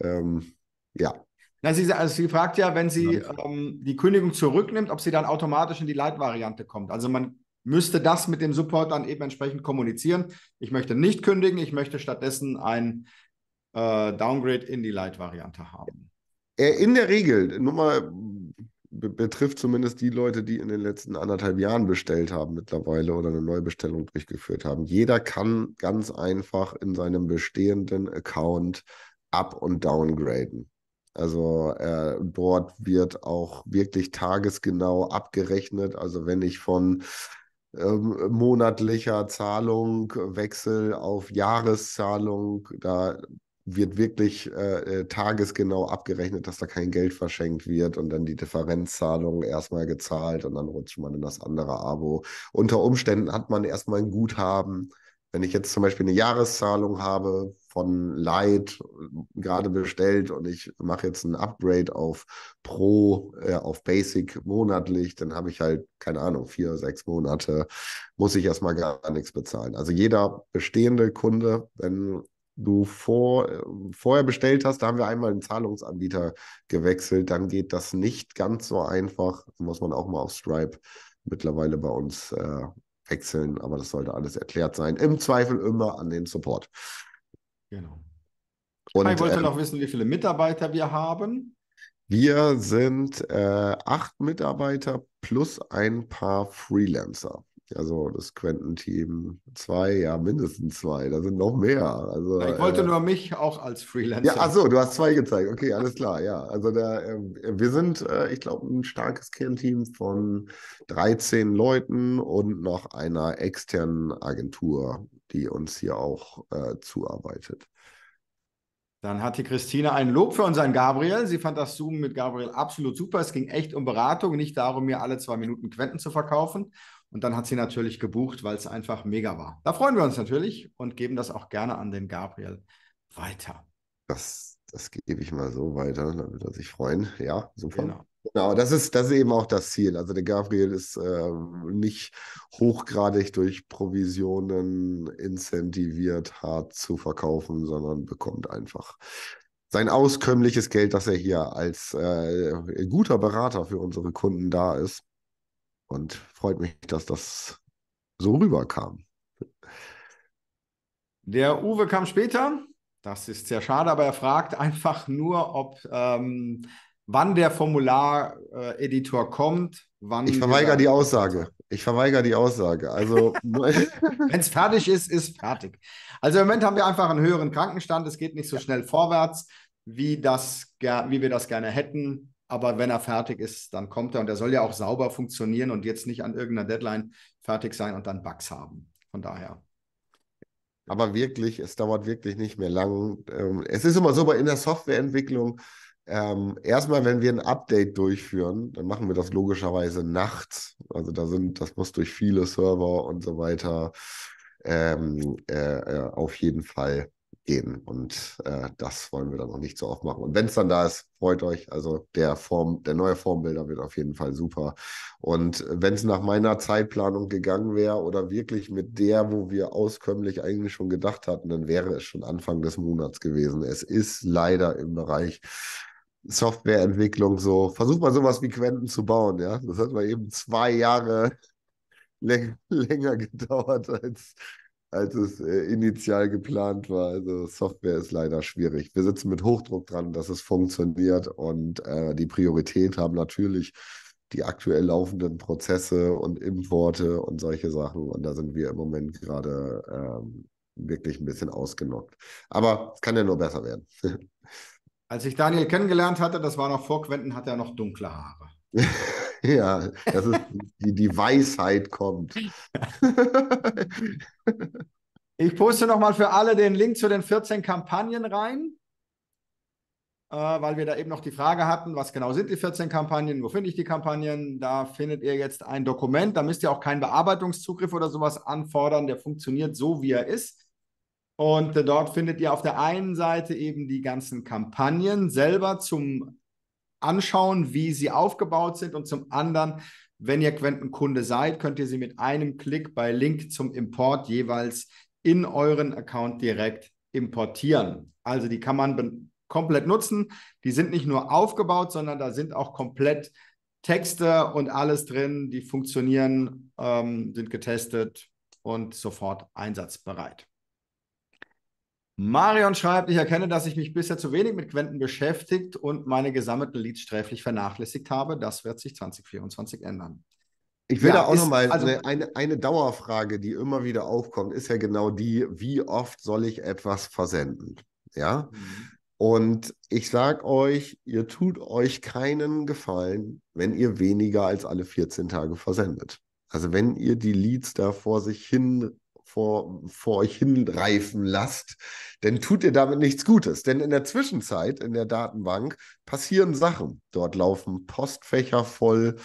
ähm, ja. Na, sie, also sie fragt ja, wenn sie ähm, die Kündigung zurücknimmt, ob sie dann automatisch in die Light-Variante kommt. Also man müsste das mit dem Support dann eben entsprechend kommunizieren. Ich möchte nicht kündigen, ich möchte stattdessen ein äh, Downgrade in die Light-Variante haben. Äh, in der Regel, nur mal betrifft zumindest die Leute, die in den letzten anderthalb Jahren bestellt haben mittlerweile oder eine Neubestellung durchgeführt haben. Jeder kann ganz einfach in seinem bestehenden Account up- und downgraden. Also äh, dort wird auch wirklich tagesgenau abgerechnet. Also wenn ich von ähm, monatlicher Zahlung, Wechsel auf Jahreszahlung. Da wird wirklich äh, äh, tagesgenau abgerechnet, dass da kein Geld verschenkt wird und dann die Differenzzahlung erstmal gezahlt und dann rutscht man in das andere Abo. Unter Umständen hat man erstmal ein Guthaben. Wenn ich jetzt zum Beispiel eine Jahreszahlung habe, von Light äh, gerade bestellt und ich mache jetzt ein Upgrade auf Pro, äh, auf Basic monatlich, dann habe ich halt, keine Ahnung, vier, sechs Monate, muss ich erstmal gar nichts bezahlen. Also jeder bestehende Kunde, wenn du vor, äh, vorher bestellt hast, da haben wir einmal einen Zahlungsanbieter gewechselt, dann geht das nicht ganz so einfach. Muss man auch mal auf Stripe mittlerweile bei uns äh, wechseln, aber das sollte alles erklärt sein. Im Zweifel immer an den Support. Genau. Und, ich wollte ähm, noch wissen, wie viele Mitarbeiter wir haben. Wir sind äh, acht Mitarbeiter plus ein paar Freelancer. Also das Quententeam zwei, ja, mindestens zwei. Da sind noch mehr. Also, ich wollte äh, nur mich auch als Freelancer. Ja, achso, du hast zwei gezeigt. Okay, alles klar, ja. Also da, äh, wir sind, äh, ich glaube, ein starkes Kernteam von 13 Leuten und noch einer externen Agentur, die uns hier auch äh, zuarbeitet. Dann hat die Christine ein Lob für unseren Gabriel. Sie fand das Zoom mit Gabriel absolut super. Es ging echt um Beratung, nicht darum, mir alle zwei Minuten Quenten zu verkaufen. Und dann hat sie natürlich gebucht, weil es einfach mega war. Da freuen wir uns natürlich und geben das auch gerne an den Gabriel weiter. Das, das gebe ich mal so weiter, damit er sich freuen. Ja, super. Genau. Genau, das ist, das ist eben auch das Ziel. Also der Gabriel ist äh, nicht hochgradig durch Provisionen incentiviert, hart zu verkaufen, sondern bekommt einfach sein auskömmliches Geld, dass er hier als äh, guter Berater für unsere Kunden da ist. Und freut mich, dass das so rüberkam. Der Uwe kam später. Das ist sehr schade, aber er fragt einfach nur, ob ähm, wann der Formulareditor kommt, wann. Ich verweigere die Aussage. Ich verweigere die Aussage. Also, [LAUGHS] wenn es fertig ist, ist fertig. Also im Moment haben wir einfach einen höheren Krankenstand. Es geht nicht so schnell vorwärts, wie, das, wie wir das gerne hätten. Aber wenn er fertig ist, dann kommt er und er soll ja auch sauber funktionieren und jetzt nicht an irgendeiner Deadline fertig sein und dann Bugs haben. Von daher. Aber wirklich, es dauert wirklich nicht mehr lang. Ähm, es ist immer so bei in der Softwareentwicklung, ähm, erstmal, wenn wir ein Update durchführen, dann machen wir das logischerweise nachts. Also da sind, das muss durch viele Server und so weiter ähm, äh, äh auf jeden Fall gehen. Und äh, das wollen wir dann noch nicht so oft machen. Und wenn es dann da ist, freut euch. Also der Form, der neue Formbilder wird auf jeden Fall super. Und wenn es nach meiner Zeitplanung gegangen wäre oder wirklich mit der, wo wir auskömmlich eigentlich schon gedacht hatten, dann wäre es schon Anfang des Monats gewesen. Es ist leider im Bereich Softwareentwicklung so. Versuch mal sowas wie Quenten zu bauen, ja. Das hat mal eben zwei Jahre [LAUGHS] länger gedauert, als, als es äh, initial geplant war. Also Software ist leider schwierig. Wir sitzen mit Hochdruck dran, dass es funktioniert und äh, die Priorität haben natürlich die aktuell laufenden Prozesse und Importe und solche Sachen. Und da sind wir im Moment gerade ähm, wirklich ein bisschen ausgenockt. Aber es kann ja nur besser werden. [LAUGHS] Als ich Daniel kennengelernt hatte, das war noch vor Quentin, hat er noch dunkle Haare. [LAUGHS] ja, das ist die, die Weisheit kommt. [LAUGHS] ich poste nochmal für alle den Link zu den 14 Kampagnen rein, äh, weil wir da eben noch die Frage hatten, was genau sind die 14 Kampagnen, wo finde ich die Kampagnen? Da findet ihr jetzt ein Dokument, da müsst ihr auch keinen Bearbeitungszugriff oder sowas anfordern, der funktioniert so, wie er ist. Und äh, dort findet ihr auf der einen Seite eben die ganzen Kampagnen selber zum Anschauen, wie sie aufgebaut sind. Und zum anderen, wenn ihr Quentenkunde seid, könnt ihr sie mit einem Klick bei Link zum Import jeweils in euren Account direkt importieren. Also die kann man komplett nutzen. Die sind nicht nur aufgebaut, sondern da sind auch komplett Texte und alles drin, die funktionieren, ähm, sind getestet und sofort einsatzbereit. Marion schreibt, ich erkenne, dass ich mich bisher zu wenig mit Quenten beschäftigt und meine gesammelten Leads sträflich vernachlässigt habe. Das wird sich 2024 ändern. Ich will ja, da auch nochmal also, eine, eine Dauerfrage, die immer wieder aufkommt, ist ja genau die, wie oft soll ich etwas versenden? Ja. Mhm. Und ich sage euch, ihr tut euch keinen Gefallen, wenn ihr weniger als alle 14 Tage versendet. Also wenn ihr die Leads da vor sich hin vor, vor euch hinreifen lasst, dann tut ihr damit nichts Gutes. Denn in der Zwischenzeit in der Datenbank passieren Sachen. Dort laufen Postfächer voll,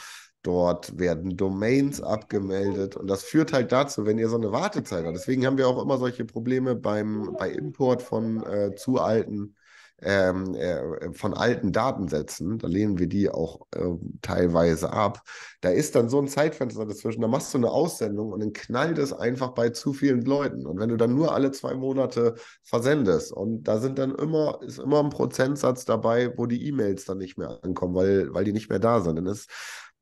Dort werden Domains abgemeldet und das führt halt dazu, wenn ihr so eine Wartezeit habt. Deswegen haben wir auch immer solche Probleme beim, bei Import von äh, zu alten ähm, äh, von alten Datensätzen, da lehnen wir die auch äh, teilweise ab. Da ist dann so ein Zeitfenster dazwischen, da machst du eine Aussendung und dann knallt es einfach bei zu vielen Leuten. Und wenn du dann nur alle zwei Monate versendest und da sind dann immer, ist immer ein Prozentsatz dabei, wo die E-Mails dann nicht mehr ankommen, weil, weil die nicht mehr da sind. Dann ist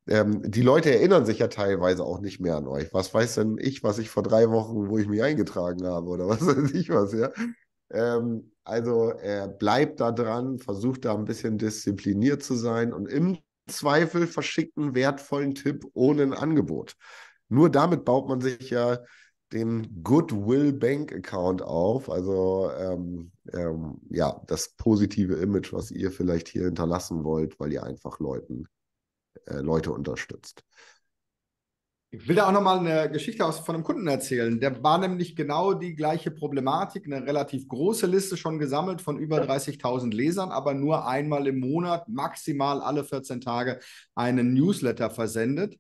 ähm, die Leute erinnern sich ja teilweise auch nicht mehr an euch. Was weiß denn ich, was ich vor drei Wochen, wo ich mich eingetragen habe oder [LAUGHS] was weiß ich was, ja. Ähm, also äh, bleibt da dran, versucht da ein bisschen diszipliniert zu sein und im Zweifel verschickt einen wertvollen Tipp ohne ein Angebot. Nur damit baut man sich ja den Goodwill Bank Account auf. Also ähm, ähm, ja, das positive Image, was ihr vielleicht hier hinterlassen wollt, weil ihr einfach Leuten, äh, Leute unterstützt. Ich will da auch nochmal eine Geschichte aus, von einem Kunden erzählen. Der war nämlich genau die gleiche Problematik, eine relativ große Liste schon gesammelt von über 30.000 Lesern, aber nur einmal im Monat, maximal alle 14 Tage einen Newsletter versendet.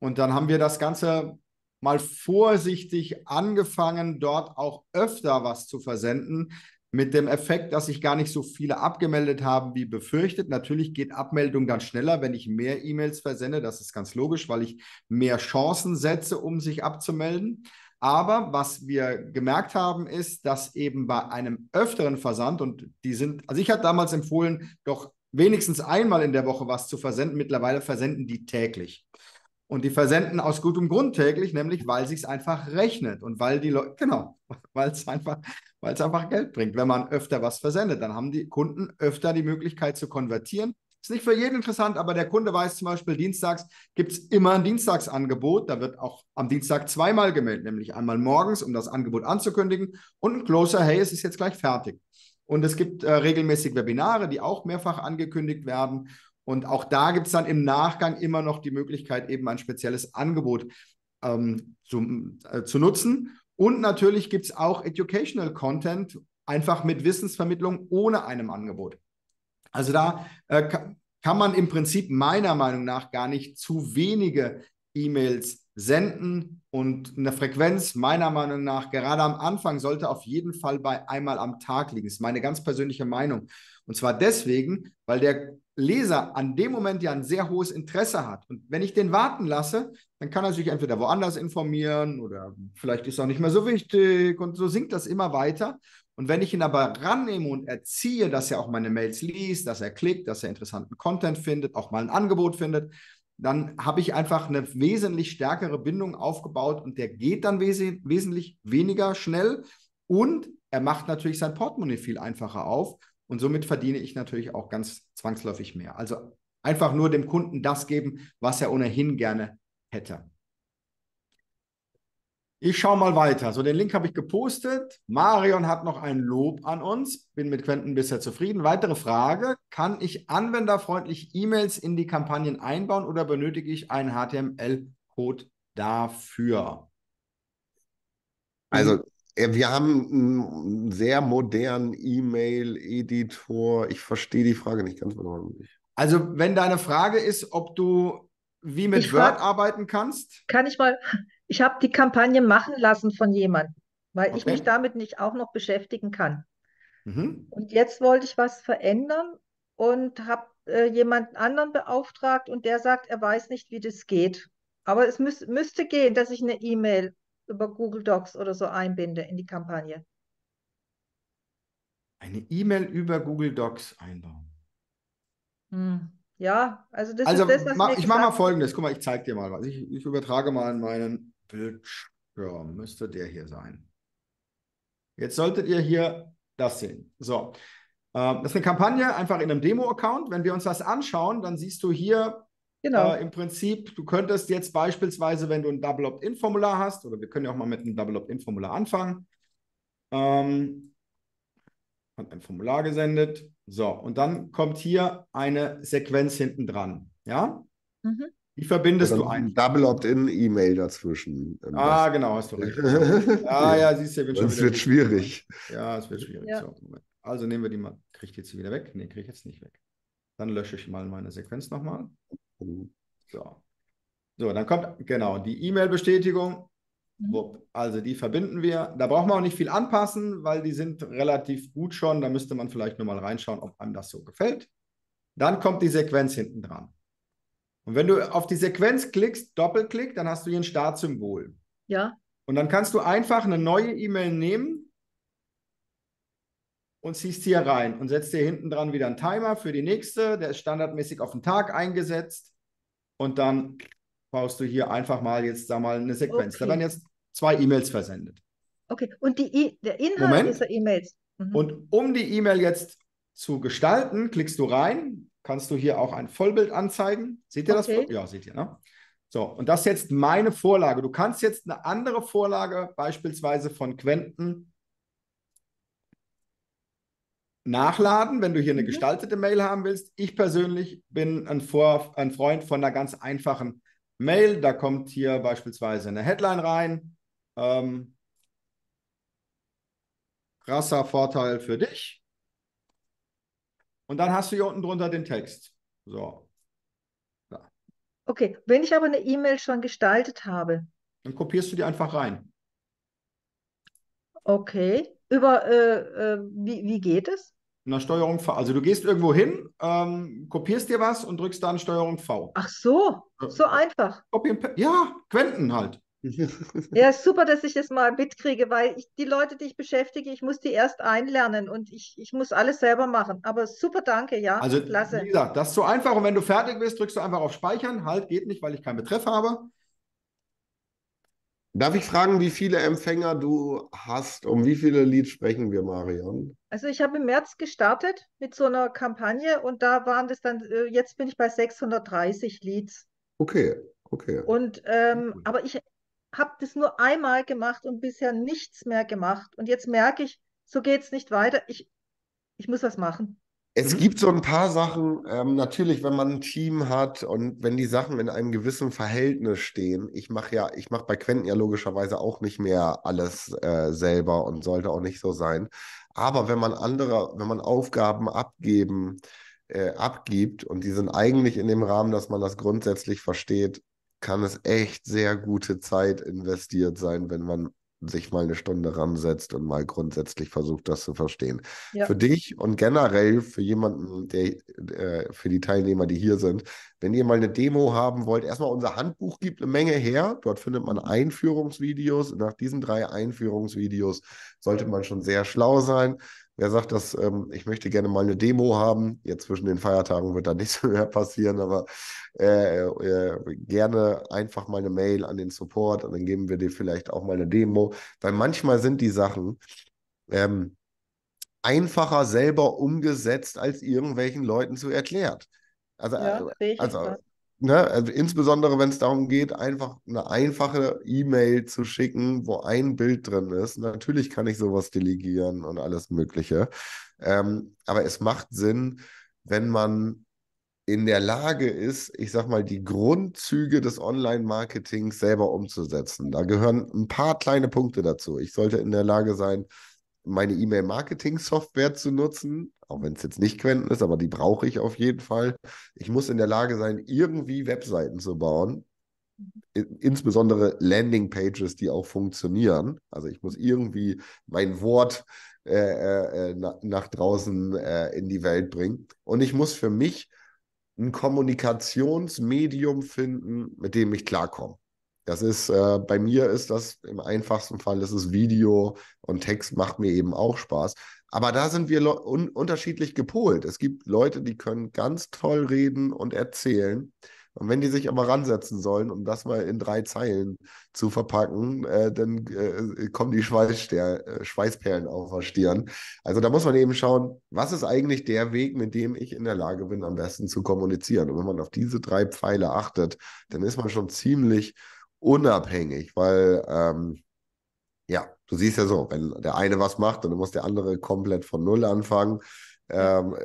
Und dann haben wir das Ganze mal vorsichtig angefangen, dort auch öfter was zu versenden, mit dem Effekt, dass sich gar nicht so viele abgemeldet haben wie befürchtet. Natürlich geht Abmeldung dann schneller, wenn ich mehr E-Mails versende. Das ist ganz logisch, weil ich mehr Chancen setze, um sich abzumelden. Aber was wir gemerkt haben, ist, dass eben bei einem öfteren Versand und die sind, also ich hatte damals empfohlen, doch wenigstens einmal in der Woche was zu versenden. Mittlerweile versenden die täglich. Und die versenden aus gutem Grund täglich, nämlich weil sich einfach rechnet und weil die Leute, genau, [LAUGHS] weil es einfach, einfach Geld bringt. Wenn man öfter was versendet, dann haben die Kunden öfter die Möglichkeit zu konvertieren. Ist nicht für jeden interessant, aber der Kunde weiß zum Beispiel, dienstags gibt es immer ein Dienstagsangebot. Da wird auch am Dienstag zweimal gemeldet, nämlich einmal morgens, um das Angebot anzukündigen und ein Closer, hey, es ist jetzt gleich fertig. Und es gibt äh, regelmäßig Webinare, die auch mehrfach angekündigt werden. Und auch da gibt es dann im Nachgang immer noch die Möglichkeit, eben ein spezielles Angebot ähm, zu, äh, zu nutzen. Und natürlich gibt es auch Educational Content, einfach mit Wissensvermittlung ohne einem Angebot. Also da äh, kann man im Prinzip meiner Meinung nach gar nicht zu wenige E-Mails senden und eine Frequenz meiner Meinung nach gerade am Anfang sollte auf jeden Fall bei einmal am Tag liegen. Das ist meine ganz persönliche Meinung. Und zwar deswegen, weil der Leser an dem Moment ja ein sehr hohes Interesse hat. Und wenn ich den warten lasse, dann kann er sich entweder woanders informieren oder vielleicht ist er nicht mehr so wichtig und so sinkt das immer weiter. Und wenn ich ihn aber rannehme und erziehe, dass er auch meine Mails liest, dass er klickt, dass er interessanten Content findet, auch mal ein Angebot findet, dann habe ich einfach eine wesentlich stärkere Bindung aufgebaut und der geht dann wes wesentlich weniger schnell und er macht natürlich sein Portemonnaie viel einfacher auf und somit verdiene ich natürlich auch ganz zwangsläufig mehr. Also einfach nur dem Kunden das geben, was er ohnehin gerne hätte. Ich schaue mal weiter. So, den Link habe ich gepostet. Marion hat noch ein Lob an uns. Bin mit Quentin bisher zufrieden. Weitere Frage: Kann ich anwenderfreundlich E-Mails in die Kampagnen einbauen oder benötige ich einen HTML-Code dafür? Also, äh, wir haben einen sehr modernen E-Mail-Editor. Ich verstehe die Frage nicht ganz genau. Also, wenn deine Frage ist, ob du wie mit ich Word frag, arbeiten kannst? Kann ich mal. Ich habe die Kampagne machen lassen von jemandem, weil okay. ich mich damit nicht auch noch beschäftigen kann. Mhm. Und jetzt wollte ich was verändern und habe äh, jemand anderen beauftragt und der sagt, er weiß nicht, wie das geht. Aber es müß, müsste gehen, dass ich eine E-Mail über Google Docs oder so einbinde in die Kampagne. Eine E-Mail über Google Docs einbauen. Hm. Ja, also das also, ist das, was ma, Ich mache mal folgendes. Guck mal, ich zeige dir mal was. Ich, ich übertrage mal in meinen Bildschirm. Müsste der hier sein. Jetzt solltet ihr hier das sehen. So. Ähm, das ist eine Kampagne, einfach in einem Demo-Account. Wenn wir uns das anschauen, dann siehst du hier Genau. Äh, Im Prinzip, du könntest jetzt beispielsweise, wenn du ein Double Opt-in-Formular hast, oder wir können ja auch mal mit einem Double Opt-in-Formular anfangen, ähm, hat ein Formular gesendet. So, und dann kommt hier eine Sequenz hinten dran. Ja? Mhm. Die verbindest also du ein. Double Opt-in-E-Mail dazwischen. Ah, das genau, hast du recht. ah, [LAUGHS] ja, siehst du, ich bin schon Es wird schwierig. Ja, es wird schwierig. Ja. So, also nehmen wir die mal. Kriege ich jetzt wieder weg? Nee, kriege ich jetzt nicht weg. Dann lösche ich mal meine Sequenz nochmal. Mhm. So. so, dann kommt genau die E-Mail-Bestätigung. Mhm. Also die verbinden wir. Da braucht man auch nicht viel anpassen, weil die sind relativ gut schon. Da müsste man vielleicht nur mal reinschauen, ob einem das so gefällt. Dann kommt die Sequenz hinten dran. Und wenn du auf die Sequenz klickst, Doppelklick, dann hast du hier ein Startsymbol. Ja. Und dann kannst du einfach eine neue E-Mail nehmen und ziehst hier rein und setzt dir hinten dran wieder einen Timer für die nächste. Der ist standardmäßig auf den Tag eingesetzt. Und dann baust du hier einfach mal jetzt da mal eine Sequenz. Okay. Da werden jetzt zwei E-Mails versendet. Okay, und die, der Inhalt Moment. dieser E-Mails. Mhm. Und um die E-Mail jetzt zu gestalten, klickst du rein, kannst du hier auch ein Vollbild anzeigen. Seht ihr okay. das? Ja, seht ihr, ne? So, und das ist jetzt meine Vorlage. Du kannst jetzt eine andere Vorlage, beispielsweise von Quenten, nachladen, wenn du hier eine mhm. gestaltete Mail haben willst. Ich persönlich bin ein, Vor ein Freund von einer ganz einfachen Mail. Da kommt hier beispielsweise eine Headline rein. Ähm, krasser Vorteil für dich. Und dann hast du hier unten drunter den Text. So. Ja. Okay, wenn ich aber eine E-Mail schon gestaltet habe. Dann kopierst du die einfach rein. Okay über, äh, äh, wie, wie geht es? Na, Steuerung V. Also du gehst irgendwo hin, ähm, kopierst dir was und drückst dann Steuerung V. Ach so, so einfach. Ja, Quenten halt. [LAUGHS] Ja, super, dass ich das mal mitkriege, weil ich, die Leute, die ich beschäftige, ich muss die erst einlernen und ich, ich muss alles selber machen. Aber super, danke, ja. Also, klasse. wie gesagt, das ist so einfach und wenn du fertig bist, drückst du einfach auf Speichern. Halt, geht nicht, weil ich keinen Betreff habe. Darf ich fragen, wie viele Empfänger du hast? Um wie viele Leads sprechen wir, Marion? Also ich habe im März gestartet mit so einer Kampagne und da waren das dann, äh, jetzt bin ich bei 630 Leads. Okay, okay. Und ähm, okay. aber ich habe das nur einmal gemacht und bisher nichts mehr gemacht. Und jetzt merke ich, so geht es nicht weiter. Ich, ich muss was machen. Es mhm. gibt so ein paar Sachen, ähm, natürlich, wenn man ein Team hat und wenn die Sachen in einem gewissen Verhältnis stehen. Ich mache ja, ich mache bei Quentin ja logischerweise auch nicht mehr alles äh, selber und sollte auch nicht so sein. Aber wenn man andere, wenn man Aufgaben abgeben, äh, abgibt und die sind eigentlich in dem Rahmen, dass man das grundsätzlich versteht, kann es echt sehr gute Zeit investiert sein, wenn man sich mal eine Stunde ransetzt und mal grundsätzlich versucht, das zu verstehen. Ja. Für dich und generell für jemanden, der äh, für die Teilnehmer, die hier sind, wenn ihr mal eine Demo haben wollt, erstmal unser Handbuch gibt eine Menge her. Dort findet man Einführungsvideos. Nach diesen drei Einführungsvideos sollte man schon sehr schlau sein. Wer sagt, dass ähm, ich möchte gerne mal eine Demo haben? Jetzt zwischen den Feiertagen wird da nichts [LAUGHS] mehr passieren, aber äh, äh, gerne einfach mal eine Mail an den Support und dann geben wir dir vielleicht auch mal eine Demo. Weil manchmal sind die Sachen ähm, einfacher selber umgesetzt, als irgendwelchen Leuten zu erklärt. Also, ja, also ne, also insbesondere wenn es darum geht, einfach eine einfache E-Mail zu schicken, wo ein Bild drin ist. Natürlich kann ich sowas delegieren und alles Mögliche. Ähm, aber es macht Sinn, wenn man in der Lage ist, ich sag mal, die Grundzüge des Online-Marketings selber umzusetzen. Da gehören ein paar kleine Punkte dazu. Ich sollte in der Lage sein, meine E-Mail-Marketing-Software zu nutzen, auch wenn es jetzt nicht Quentin ist, aber die brauche ich auf jeden Fall. Ich muss in der Lage sein, irgendwie Webseiten zu bauen, insbesondere Landing-Pages, die auch funktionieren. Also ich muss irgendwie mein Wort äh, äh, äh nach, nach draußen äh, in die Welt bringen. Und ich muss für mich ein Kommunikationsmedium finden, mit dem ich klarkomme. Das ist, äh, bei mir ist das im einfachsten Fall, das ist Video und Text macht mir eben auch Spaß. Aber da sind wir un unterschiedlich gepolt. Es gibt Leute, die können ganz toll reden und erzählen. Und wenn die sich aber ransetzen sollen, um das mal in drei Zeilen zu verpacken, äh, dann äh, kommen die Schweißster äh, Schweißperlen auf der Stirn. Also da muss man eben schauen, was ist eigentlich der Weg, mit dem ich in der Lage bin, am besten zu kommunizieren. Und wenn man auf diese drei Pfeile achtet, dann ist man schon ziemlich unabhängig, weil ähm, ja, du siehst ja so, wenn der eine was macht, dann muss der andere komplett von Null anfangen. Ähm,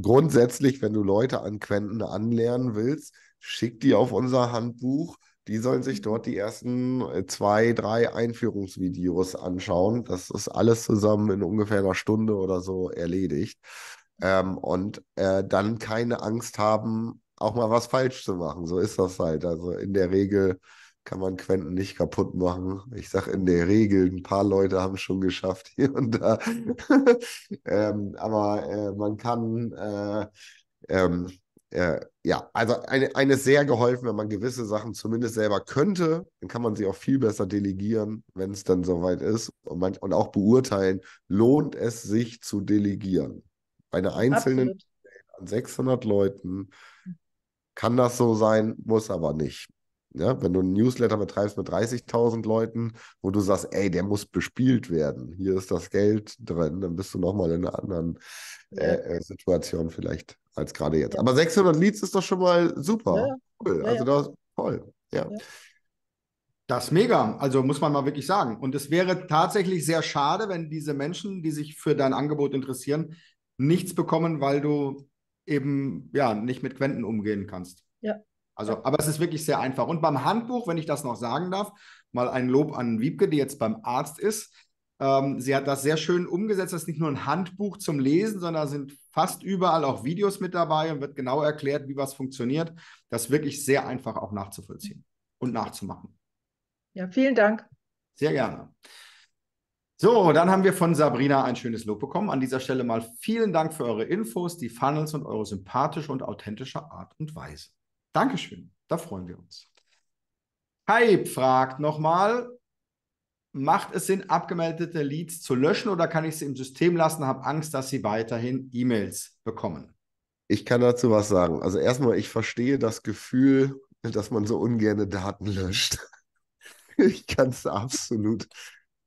grundsätzlich, wenn du Leute an Quenten anlernen willst, schick die auf unser Handbuch. Die sollen sich mhm. dort die ersten äh, zwei, drei Einführungsvideos anschauen. Das ist alles zusammen in ungefähr einer Stunde oder so erledigt. Ähm, und äh, dann keine Angst haben, auch mal was falsch zu machen. So ist das halt. Also in der Regel kann man Quentin nicht kaputt machen. Ich sage in der Regel, ein paar Leute haben es schon geschafft hier und da. [LAUGHS] ähm, aber äh, man kann, äh, ähm, äh, ja, also eine, eine sehr geholfen, wenn man gewisse Sachen zumindest selber könnte, dann kann man sie auch viel besser delegieren, wenn es dann soweit ist und, man, und auch beurteilen, lohnt es sich zu delegieren. Bei einer einzelnen Absolut. an 600 Leuten kann das so sein, muss aber nicht. Ja, wenn du ein Newsletter betreibst mit 30.000 Leuten, wo du sagst, ey, der muss bespielt werden, hier ist das Geld drin, dann bist du nochmal in einer anderen äh, äh, Situation vielleicht als gerade jetzt. Ja. Aber 600 Leads ist doch schon mal super. Ja. Cool. Also das voll. ja. Das ist mega, also muss man mal wirklich sagen. Und es wäre tatsächlich sehr schade, wenn diese Menschen, die sich für dein Angebot interessieren, nichts bekommen, weil du eben ja nicht mit Quenten umgehen kannst. Ja, also, aber es ist wirklich sehr einfach. Und beim Handbuch, wenn ich das noch sagen darf, mal ein Lob an Wiebke, die jetzt beim Arzt ist. Ähm, sie hat das sehr schön umgesetzt. Das ist nicht nur ein Handbuch zum Lesen, sondern sind fast überall auch Videos mit dabei und wird genau erklärt, wie was funktioniert. Das ist wirklich sehr einfach auch nachzuvollziehen und nachzumachen. Ja, vielen Dank. Sehr gerne. So, dann haben wir von Sabrina ein schönes Lob bekommen. An dieser Stelle mal vielen Dank für eure Infos, die Funnels und eure sympathische und authentische Art und Weise. Dankeschön, da freuen wir uns. Hype fragt nochmal, macht es Sinn, abgemeldete Leads zu löschen oder kann ich sie im System lassen, habe Angst, dass sie weiterhin E-Mails bekommen? Ich kann dazu was sagen. Also erstmal, ich verstehe das Gefühl, dass man so ungerne Daten löscht. [LAUGHS] Ich kann es absolut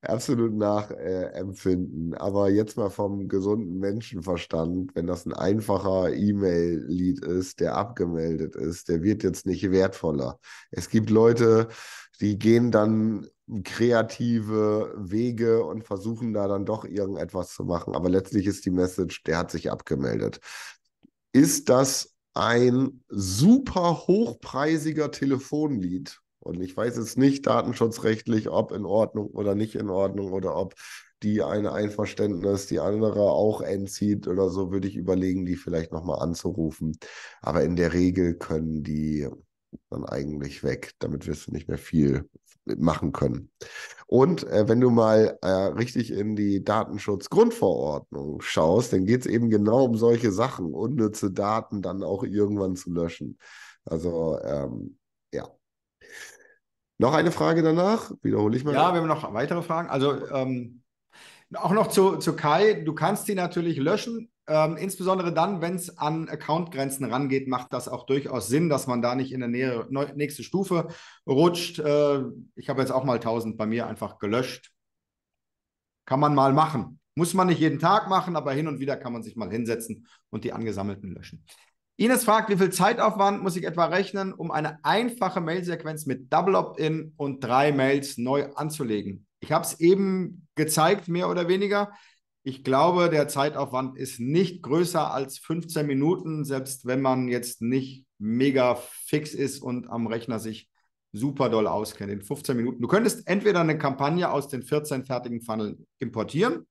absolut nachempfinden. Äh, Aber jetzt mal vom gesunden Menschenverstand, wenn das ein einfacher e mail lied ist, der abgemeldet ist, der wird jetzt nicht wertvoller. Es gibt Leute, die gehen dann kreative Wege und versuchen da dann doch irgendetwas zu machen. Aber letztlich ist die Message, der hat sich abgemeldet. Ist das ein super hochpreisiger Telefonlied? Und ich weiß jetzt nicht datenschutzrechtlich, ob in Ordnung oder nicht in Ordnung oder ob die eine Einverständnis, die andere auch entzieht oder so, würde ich überlegen, die vielleicht nochmal anzurufen. Aber in der Regel können die dann eigentlich weg. Damit wirst du nicht mehr viel machen können. Und äh, wenn du mal äh, richtig in die Datenschutzgrundverordnung schaust, dann geht es eben genau um solche Sachen, unnütze Daten dann auch irgendwann zu löschen. Also ähm, noch eine Frage danach? Wiederhole ich mal. Ja, wir haben noch weitere Fragen. Also ähm, auch noch zu, zu Kai. Du kannst die natürlich löschen. Ähm, insbesondere dann, wenn es an Accountgrenzen rangeht, macht das auch durchaus Sinn, dass man da nicht in der Nähe, ne, nächste Stufe rutscht. Äh, ich habe jetzt auch mal 1000 bei mir einfach gelöscht. Kann man mal machen. Muss man nicht jeden Tag machen, aber hin und wieder kann man sich mal hinsetzen und die angesammelten löschen. Ines fragt, wie viel Zeitaufwand muss ich etwa rechnen, um eine einfache Mail-Sequenz mit Double Opt-in und drei Mails neu anzulegen? Ich habe es eben gezeigt, mehr oder weniger. Ich glaube, der Zeitaufwand ist nicht größer als 15 Minuten, selbst wenn man jetzt nicht mega fix ist und am Rechner sich super doll auskennt. In 15 Minuten. Du könntest entweder eine Kampagne aus den 14 fertigen Funnel importieren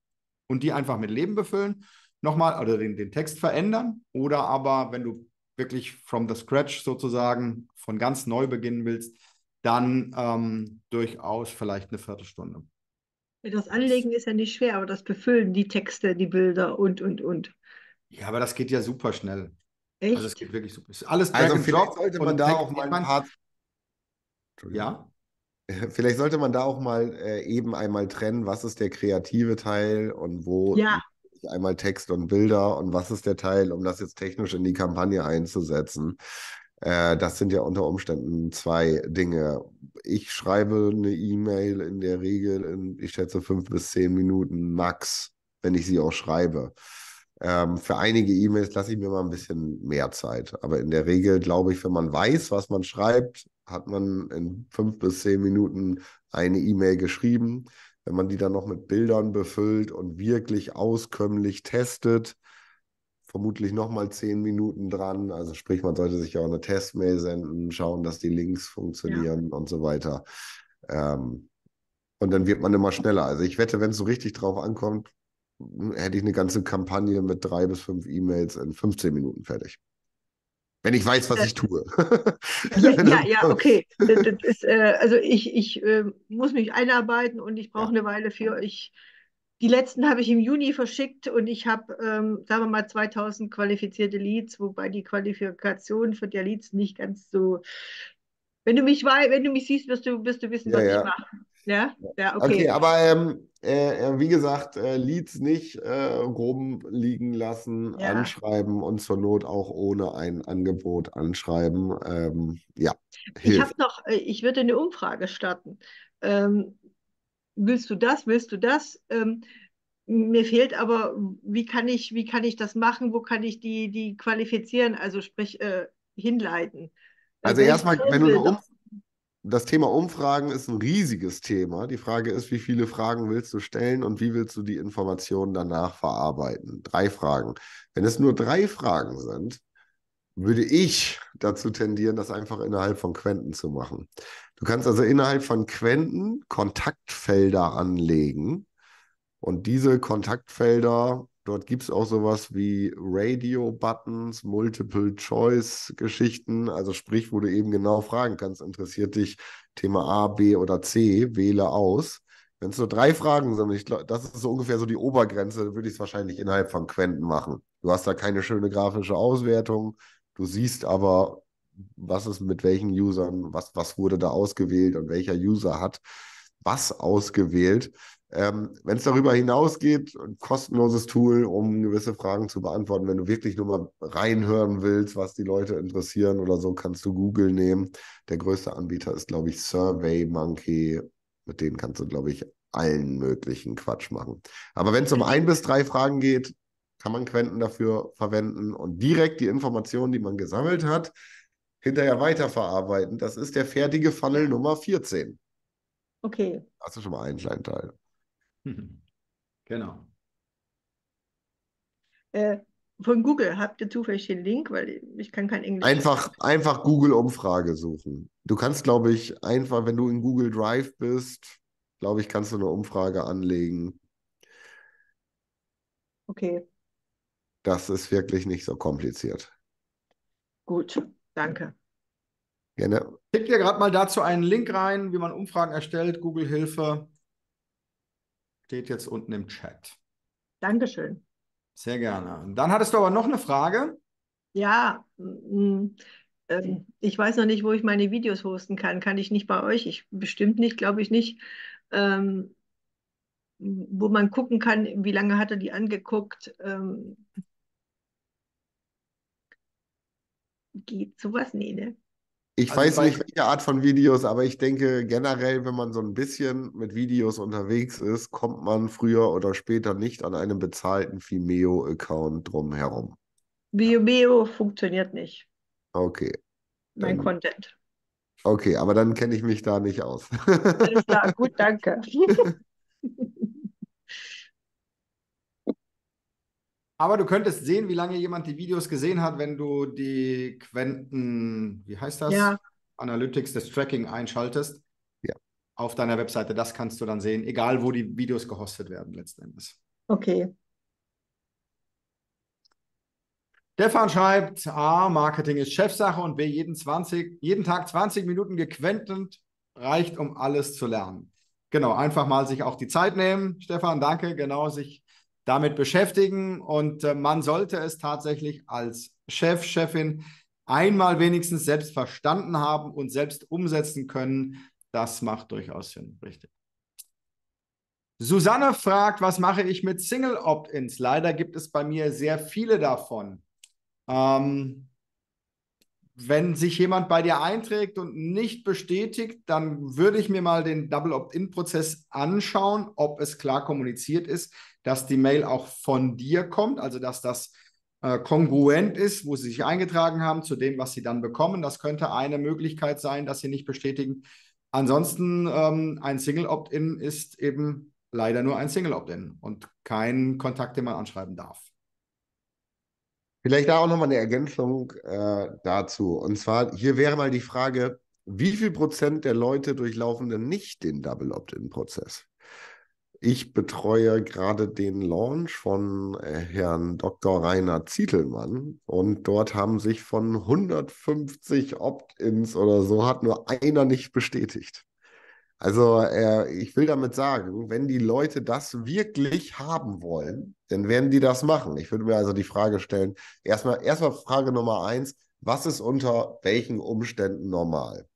und die einfach mit Leben befüllen nochmal oder also den, den Text verändern oder aber, wenn du wirklich from the scratch sozusagen von ganz neu beginnen willst, dann ähm, durchaus vielleicht eine Viertelstunde. Das Anlegen ist ja nicht schwer, aber das Befüllen, die Texte, die Bilder und, und, und. Ja, aber das geht ja super schnell. Echt? Also es geht wirklich super. schnell. alles also vielleicht sollte man da auch mal ein paar... Ja? [LAUGHS] Vielleicht sollte man da auch mal äh, eben einmal trennen, was ist der kreative Teil und wo ja ich einmal Text und Bilder und was ist der Teil, um das jetzt technisch in die Kampagne einzusetzen. Äh, das sind ja unter Umständen zwei Dinge. Ich schreibe eine E-Mail in der Regel in, ich schätze, fünf bis zehn Minuten max, wenn ich sie auch schreibe. Ähm, für einige E-Mails lasse ich mir mal ein bisschen mehr Zeit. Aber in der Regel glaube ich, wenn man weiß, was man schreibt, hat man in fünf bis zehn Minuten eine E-Mail geschrieben wenn man die dann noch mit Bildern befüllt und wirklich auskömmlich testet, vermutlich nochmal zehn Minuten dran. Also sprich, man sollte sich ja auch eine Testmail senden, schauen, dass die Links funktionieren ja. und so weiter. Ähm, und dann wird man immer schneller. Also ich wette, wenn es so richtig drauf ankommt, hätte ich eine ganze Kampagne mit drei bis fünf E-Mails in 15 Minuten fertig wenn ich weiß, was äh, ich tue. [LAUGHS] ja, ja, ja, [LAUGHS] okay. Das, das ist, äh, also ich, ich äh, muss mich einarbeiten und ich brauche ja. eine Weile für ich. Die letzten habe ich im Juni verschickt und ich habe, ähm, sagen wir mal, 2000 qualifizierte Leads, wobei die Qualifikation für der Leads nicht ganz so. Wenn du mich, wenn du mich siehst, wirst du, wirst du wissen, ja, was ich mache. Ja, ja, okay. okay aber ähm, äh, äh, wie gesagt, äh, Leads nicht äh, rumliegen lassen, ja. anschreiben und zur Not auch ohne ein Angebot anschreiben. Ähm, ja. Hilf. Ich habe noch, äh, ich würde eine Umfrage starten. Ähm, willst du das? Willst du das? Ähm, mir fehlt aber, wie kann ich, wie kann ich das machen? Wo kann ich die, die qualifizieren? Also sprich äh, hinleiten. Also erstmal, wenn du eine Umfrage das Thema Umfragen ist ein riesiges Thema. Die Frage ist, wie viele Fragen willst du stellen und wie willst du die Informationen danach verarbeiten? Drei Fragen. Wenn es nur drei Fragen sind, würde ich dazu tendieren, das einfach innerhalb von Quenten zu machen. Du kannst also innerhalb von Quenten Kontaktfelder anlegen und diese Kontaktfelder Dort gibt es auch sowas wie Radio-Buttons, Multiple-Choice-Geschichten, also sprich, wo du eben genau fragen kannst, interessiert dich Thema A, B oder C, wähle aus. Wenn es nur drei Fragen sind, ich glaub, das ist so ungefähr so die Obergrenze, würde ich es wahrscheinlich innerhalb von Quenten machen. Du hast da keine schöne grafische Auswertung, du siehst aber, was ist mit welchen Usern, was, was wurde da ausgewählt und welcher User hat was ausgewählt. Ähm, wenn es darüber hinausgeht, ein kostenloses Tool, um gewisse Fragen zu beantworten. Wenn du wirklich nur mal reinhören willst, was die Leute interessieren oder so, kannst du Google nehmen. Der größte Anbieter ist, glaube ich, SurveyMonkey. Mit denen kannst du, glaube ich, allen möglichen Quatsch machen. Aber wenn es um ein bis drei Fragen geht, kann man Quenten dafür verwenden und direkt die Informationen, die man gesammelt hat, hinterher weiterverarbeiten. Das ist der fertige Funnel Nummer 14. Okay. Hast du schon mal einen kleinen Teil. [LAUGHS] Genau. Äh, von Google habt ihr zufällig den Link, weil ich kann kein Englisch. Einfach, einfach Google Umfrage suchen. Du kannst, glaube ich, einfach, wenn du in Google Drive bist, glaube ich, kannst du eine Umfrage anlegen. Okay. Das ist wirklich nicht so kompliziert. Gut, danke. Gerne. Schick dir gerade mal dazu einen Link rein, wie man Umfragen erstellt, Google Hilfe steht jetzt unten im Chat. Dankeschön. Sehr gerne. dann hattest du aber noch eine Frage. Ja, mm, mm, ähm, ich weiß noch nicht, wo ich meine Videos hosten kann. Kann ich nicht bei euch? Ich bestimmt nicht, glaube ich nicht. Ähm, wo man gucken kann, wie lange hat er die angeguckt. Ähm, geht sowas? Nee, ne? Ich also weiß nicht, welche Art von Videos, aber ich denke generell, wenn man so ein bisschen mit Videos unterwegs ist, kommt man früher oder später nicht an einem bezahlten Vimeo-Account drumherum. Vimeo funktioniert nicht. Okay. Mein dann, Content. Okay, aber dann kenne ich mich da nicht aus. Alles klar, gut, danke. [LAUGHS] Aber du könntest sehen, wie lange jemand die Videos gesehen hat, wenn du die Quenten, wie heißt das? Ja. Analytics, des Tracking einschaltest. Ja. Auf deiner Webseite, das kannst du dann sehen, egal wo die Videos gehostet werden letzten Endes. Okay. Stefan schreibt, A, ah, Marketing ist Chefsache und B, jeden, 20, jeden Tag 20 Minuten gequentend reicht, um alles zu lernen. Genau, einfach mal sich auch die Zeit nehmen. Stefan, danke. Genau, sich damit beschäftigen. Und äh, man sollte es tatsächlich als Chef, Chefin einmal wenigstens selbst verstanden haben und selbst umsetzen können. Das macht durchaus Sinn, richtig. Susanne fragt, was mache ich mit Single-Opt-ins? Leider gibt es bei mir sehr viele davon. Ähm, wenn sich jemand bei dir einträgt und nicht bestätigt, dann würde ich mir mal den Double Opt-in-Prozess anschauen, ob es klar kommuniziert ist dass die Mail auch von dir kommt, also dass das äh, kongruent ist, wo sie sich eingetragen haben, zu dem, was sie dann bekommen. Das könnte eine Möglichkeit sein, dass sie nicht bestätigen. Ansonsten ähm, ein Single-Opt-in ist eben leider nur ein Single-Opt-in und kein Kontakt, den man anschreiben darf. Vielleicht da auch nochmal eine Ergänzung äh, dazu. Und zwar, hier wäre mal die Frage, wie viel Prozent der Leute durchlaufen denn nicht den Double Opt-in-Prozess? Ich betreue gerade den Launch von äh, Herrn Dr. Rainer Zietelmann und dort haben sich von 150 Opt-ins oder so hat nur einer nicht bestätigt. Also äh, ich will damit sagen, wenn die Leute das wirklich haben wollen, dann werden die das machen. Ich würde mir also die Frage stellen, erstmal, erstmal Frage Nummer eins, was ist unter welchen Umständen normal?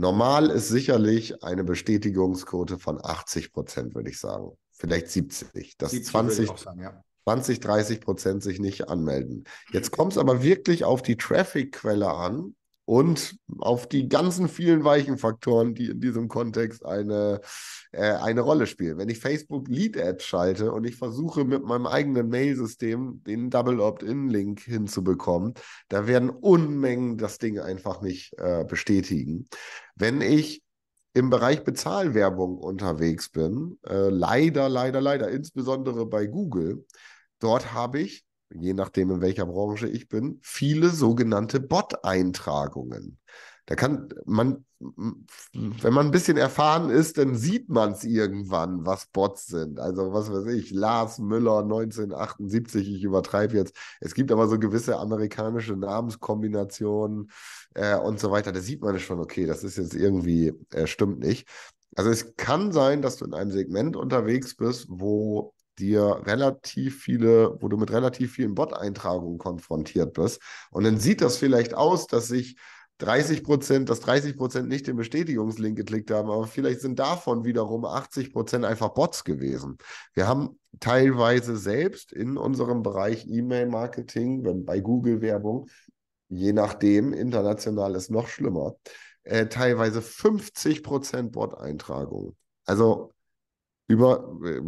Normal ist sicherlich eine Bestätigungsquote von 80 Prozent, würde ich sagen. Vielleicht 70. Dass 70 20, sagen, ja. 20, 30 Prozent sich nicht anmelden. Jetzt kommt es aber wirklich auf die Traffic-Quelle an und auf die ganzen vielen weichen Faktoren, die in diesem Kontext eine, äh, eine Rolle spielen. Wenn ich Facebook Lead Ads schalte und ich versuche mit meinem eigenen Mail-System den Double Opt-in-Link hinzubekommen, da werden Unmengen das Ding einfach nicht äh, bestätigen. Wenn ich im Bereich Bezahlwerbung unterwegs bin, äh, leider, leider, leider, insbesondere bei Google, dort habe ich je nachdem in welcher Branche ich bin, viele sogenannte Bot-Eintragungen. Da kann man, wenn man ein bisschen erfahren ist, dann sieht man es irgendwann, was Bots sind. Also was weiß ich, Lars Müller 1978, ich übertreibe jetzt. Es gibt aber so gewisse amerikanische Namenskombinationen äh, und so weiter. Da sieht man es schon, okay, das ist jetzt irgendwie, äh, stimmt nicht. Also es kann sein, dass du in einem Segment unterwegs bist, wo dir relativ viele, wo du mit relativ vielen Bot-Eintragungen konfrontiert bist. Und dann sieht das vielleicht aus, dass sich 30 Prozent, dass 30 Prozent nicht den Bestätigungslink geklickt haben, aber vielleicht sind davon wiederum 80 Prozent einfach Bots gewesen. Wir haben teilweise selbst in unserem Bereich E-Mail-Marketing, bei Google-Werbung, je nachdem, international ist noch schlimmer, äh, teilweise 50 Prozent Bot-Eintragungen. Also über äh,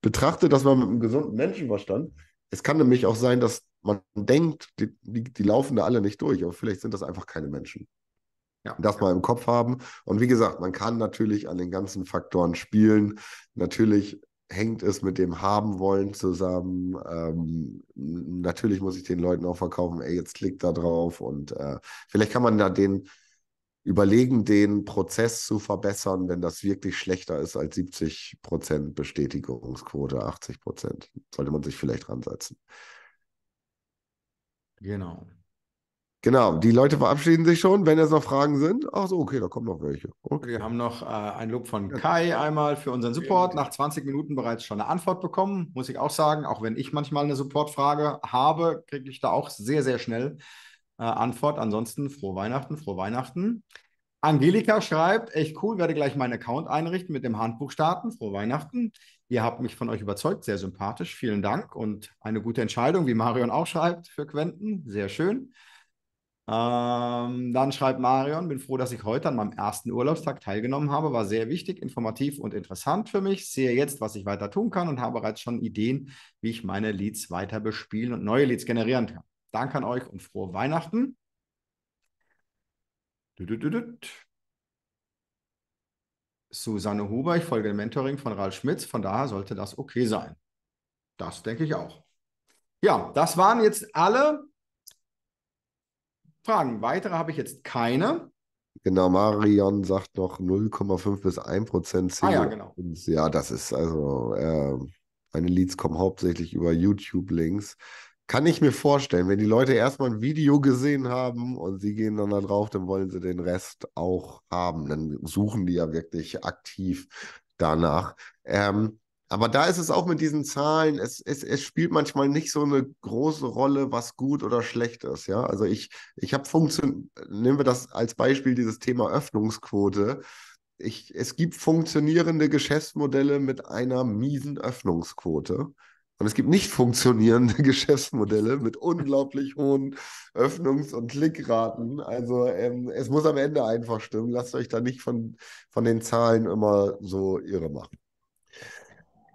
betrachtet das mal mit einem gesunden Menschenverstand. Es kann nämlich auch sein, dass man denkt, die, die, die laufen da alle nicht durch, aber vielleicht sind das einfach keine Menschen. Ja, das mal im Kopf haben. Und wie gesagt, man kann natürlich an den ganzen Faktoren spielen. Natürlich hängt es mit dem haben wollen zusammen. Ähm, natürlich muss ich den Leuten auch verkaufen, ey, jetzt klickt da drauf. Und äh, vielleicht kann man da den überlegen, den Prozess zu verbessern, wenn das wirklich schlechter ist als 70 Prozent Bestätigungsquote, 80 Prozent. Sollte man sich vielleicht ransetzen. Genau. Genau, die Leute verabschieden sich schon, wenn jetzt noch Fragen sind. Ach so, okay, da kommen noch welche. Okay. Wir haben noch äh, ein Lob von Kai einmal für unseren Support. Nach 20 Minuten bereits schon eine Antwort bekommen, muss ich auch sagen. Auch wenn ich manchmal eine Supportfrage habe, kriege ich da auch sehr, sehr schnell äh, Antwort. Ansonsten frohe Weihnachten, frohe Weihnachten. Angelika schreibt, echt cool, werde gleich meinen Account einrichten, mit dem Handbuch starten. Frohe Weihnachten. Ihr habt mich von euch überzeugt, sehr sympathisch. Vielen Dank und eine gute Entscheidung, wie Marion auch schreibt, für Quenten. Sehr schön. Ähm, dann schreibt Marion, bin froh, dass ich heute an meinem ersten Urlaubstag teilgenommen habe. War sehr wichtig, informativ und interessant für mich. Sehe jetzt, was ich weiter tun kann und habe bereits schon Ideen, wie ich meine Leads weiter bespielen und neue Leads generieren kann. Danke an euch und frohe Weihnachten. Susanne Huber, ich folge dem Mentoring von Ralf Schmitz, von daher sollte das okay sein. Das denke ich auch. Ja, das waren jetzt alle Fragen. Weitere habe ich jetzt keine. Genau, Marion sagt noch 0,5 bis 1 Prozent Ah, ja, genau. Ja, das ist also, äh, meine Leads kommen hauptsächlich über YouTube-Links. Kann ich mir vorstellen, wenn die Leute erstmal ein Video gesehen haben und sie gehen dann da drauf, dann wollen sie den Rest auch haben. Dann suchen die ja wirklich aktiv danach. Ähm, aber da ist es auch mit diesen Zahlen, es, es, es spielt manchmal nicht so eine große Rolle, was gut oder schlecht ist. Ja? Also ich, ich habe Funktion, nehmen wir das als Beispiel, dieses Thema Öffnungsquote. Ich, es gibt funktionierende Geschäftsmodelle mit einer miesen Öffnungsquote. Und es gibt nicht funktionierende [LAUGHS] Geschäftsmodelle mit unglaublich hohen Öffnungs- und Klickraten. Also ähm, es muss am Ende einfach stimmen. Lasst euch da nicht von, von den Zahlen immer so irre machen.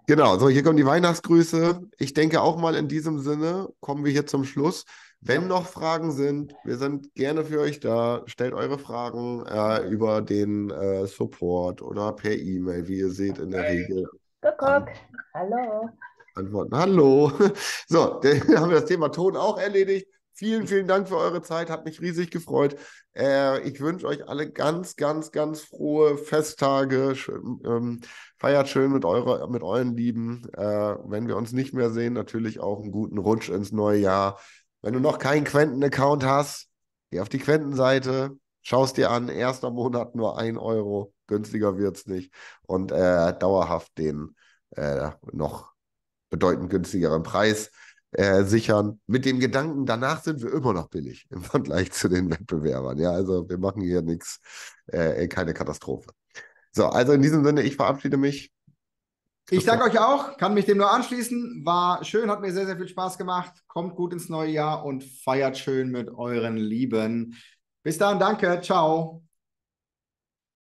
Genau, so hier kommen die Weihnachtsgrüße. Ich denke auch mal in diesem Sinne kommen wir hier zum Schluss. Wenn noch Fragen sind, wir sind gerne für euch da. Stellt eure Fragen äh, über den äh, Support oder per E-Mail, wie ihr seht in der Regel. Guck, guck. Hallo antworten. Hallo. [LAUGHS] So, dann [LAUGHS] haben wir das Thema Ton auch erledigt. Vielen, vielen Dank für eure Zeit. Hat mich riesig gefreut. Äh, ich wünsche euch alle ganz, ganz, ganz frohe Festtage. Schön, ähm, feiert schön mit, eure, mit euren Lieben. Äh, wenn wir uns nicht mehr sehen, natürlich auch einen guten Rutsch ins neue Jahr. Wenn du noch keinen Quenten-Account hast, geh auf die Quenten-Seite, schaust dir an. Erster Monat nur ein Euro. Günstiger wird es nicht. Und äh, dauerhaft den äh, noch bedeutend günstigeren Preis äh, sichern. Mit dem Gedanken, danach sind wir immer noch billig [LAUGHS] im Vergleich zu den Wettbewerbern. Ja, also wir machen hier nichts, äh, keine Katastrophe. So, also in diesem Sinne, ich verabschiede mich. Ich danke euch auch, kann mich dem nur anschließen. War schön, hat mir sehr, sehr viel Spaß gemacht. Kommt gut ins neue Jahr und feiert schön mit euren Lieben. Bis dann, danke, ciao.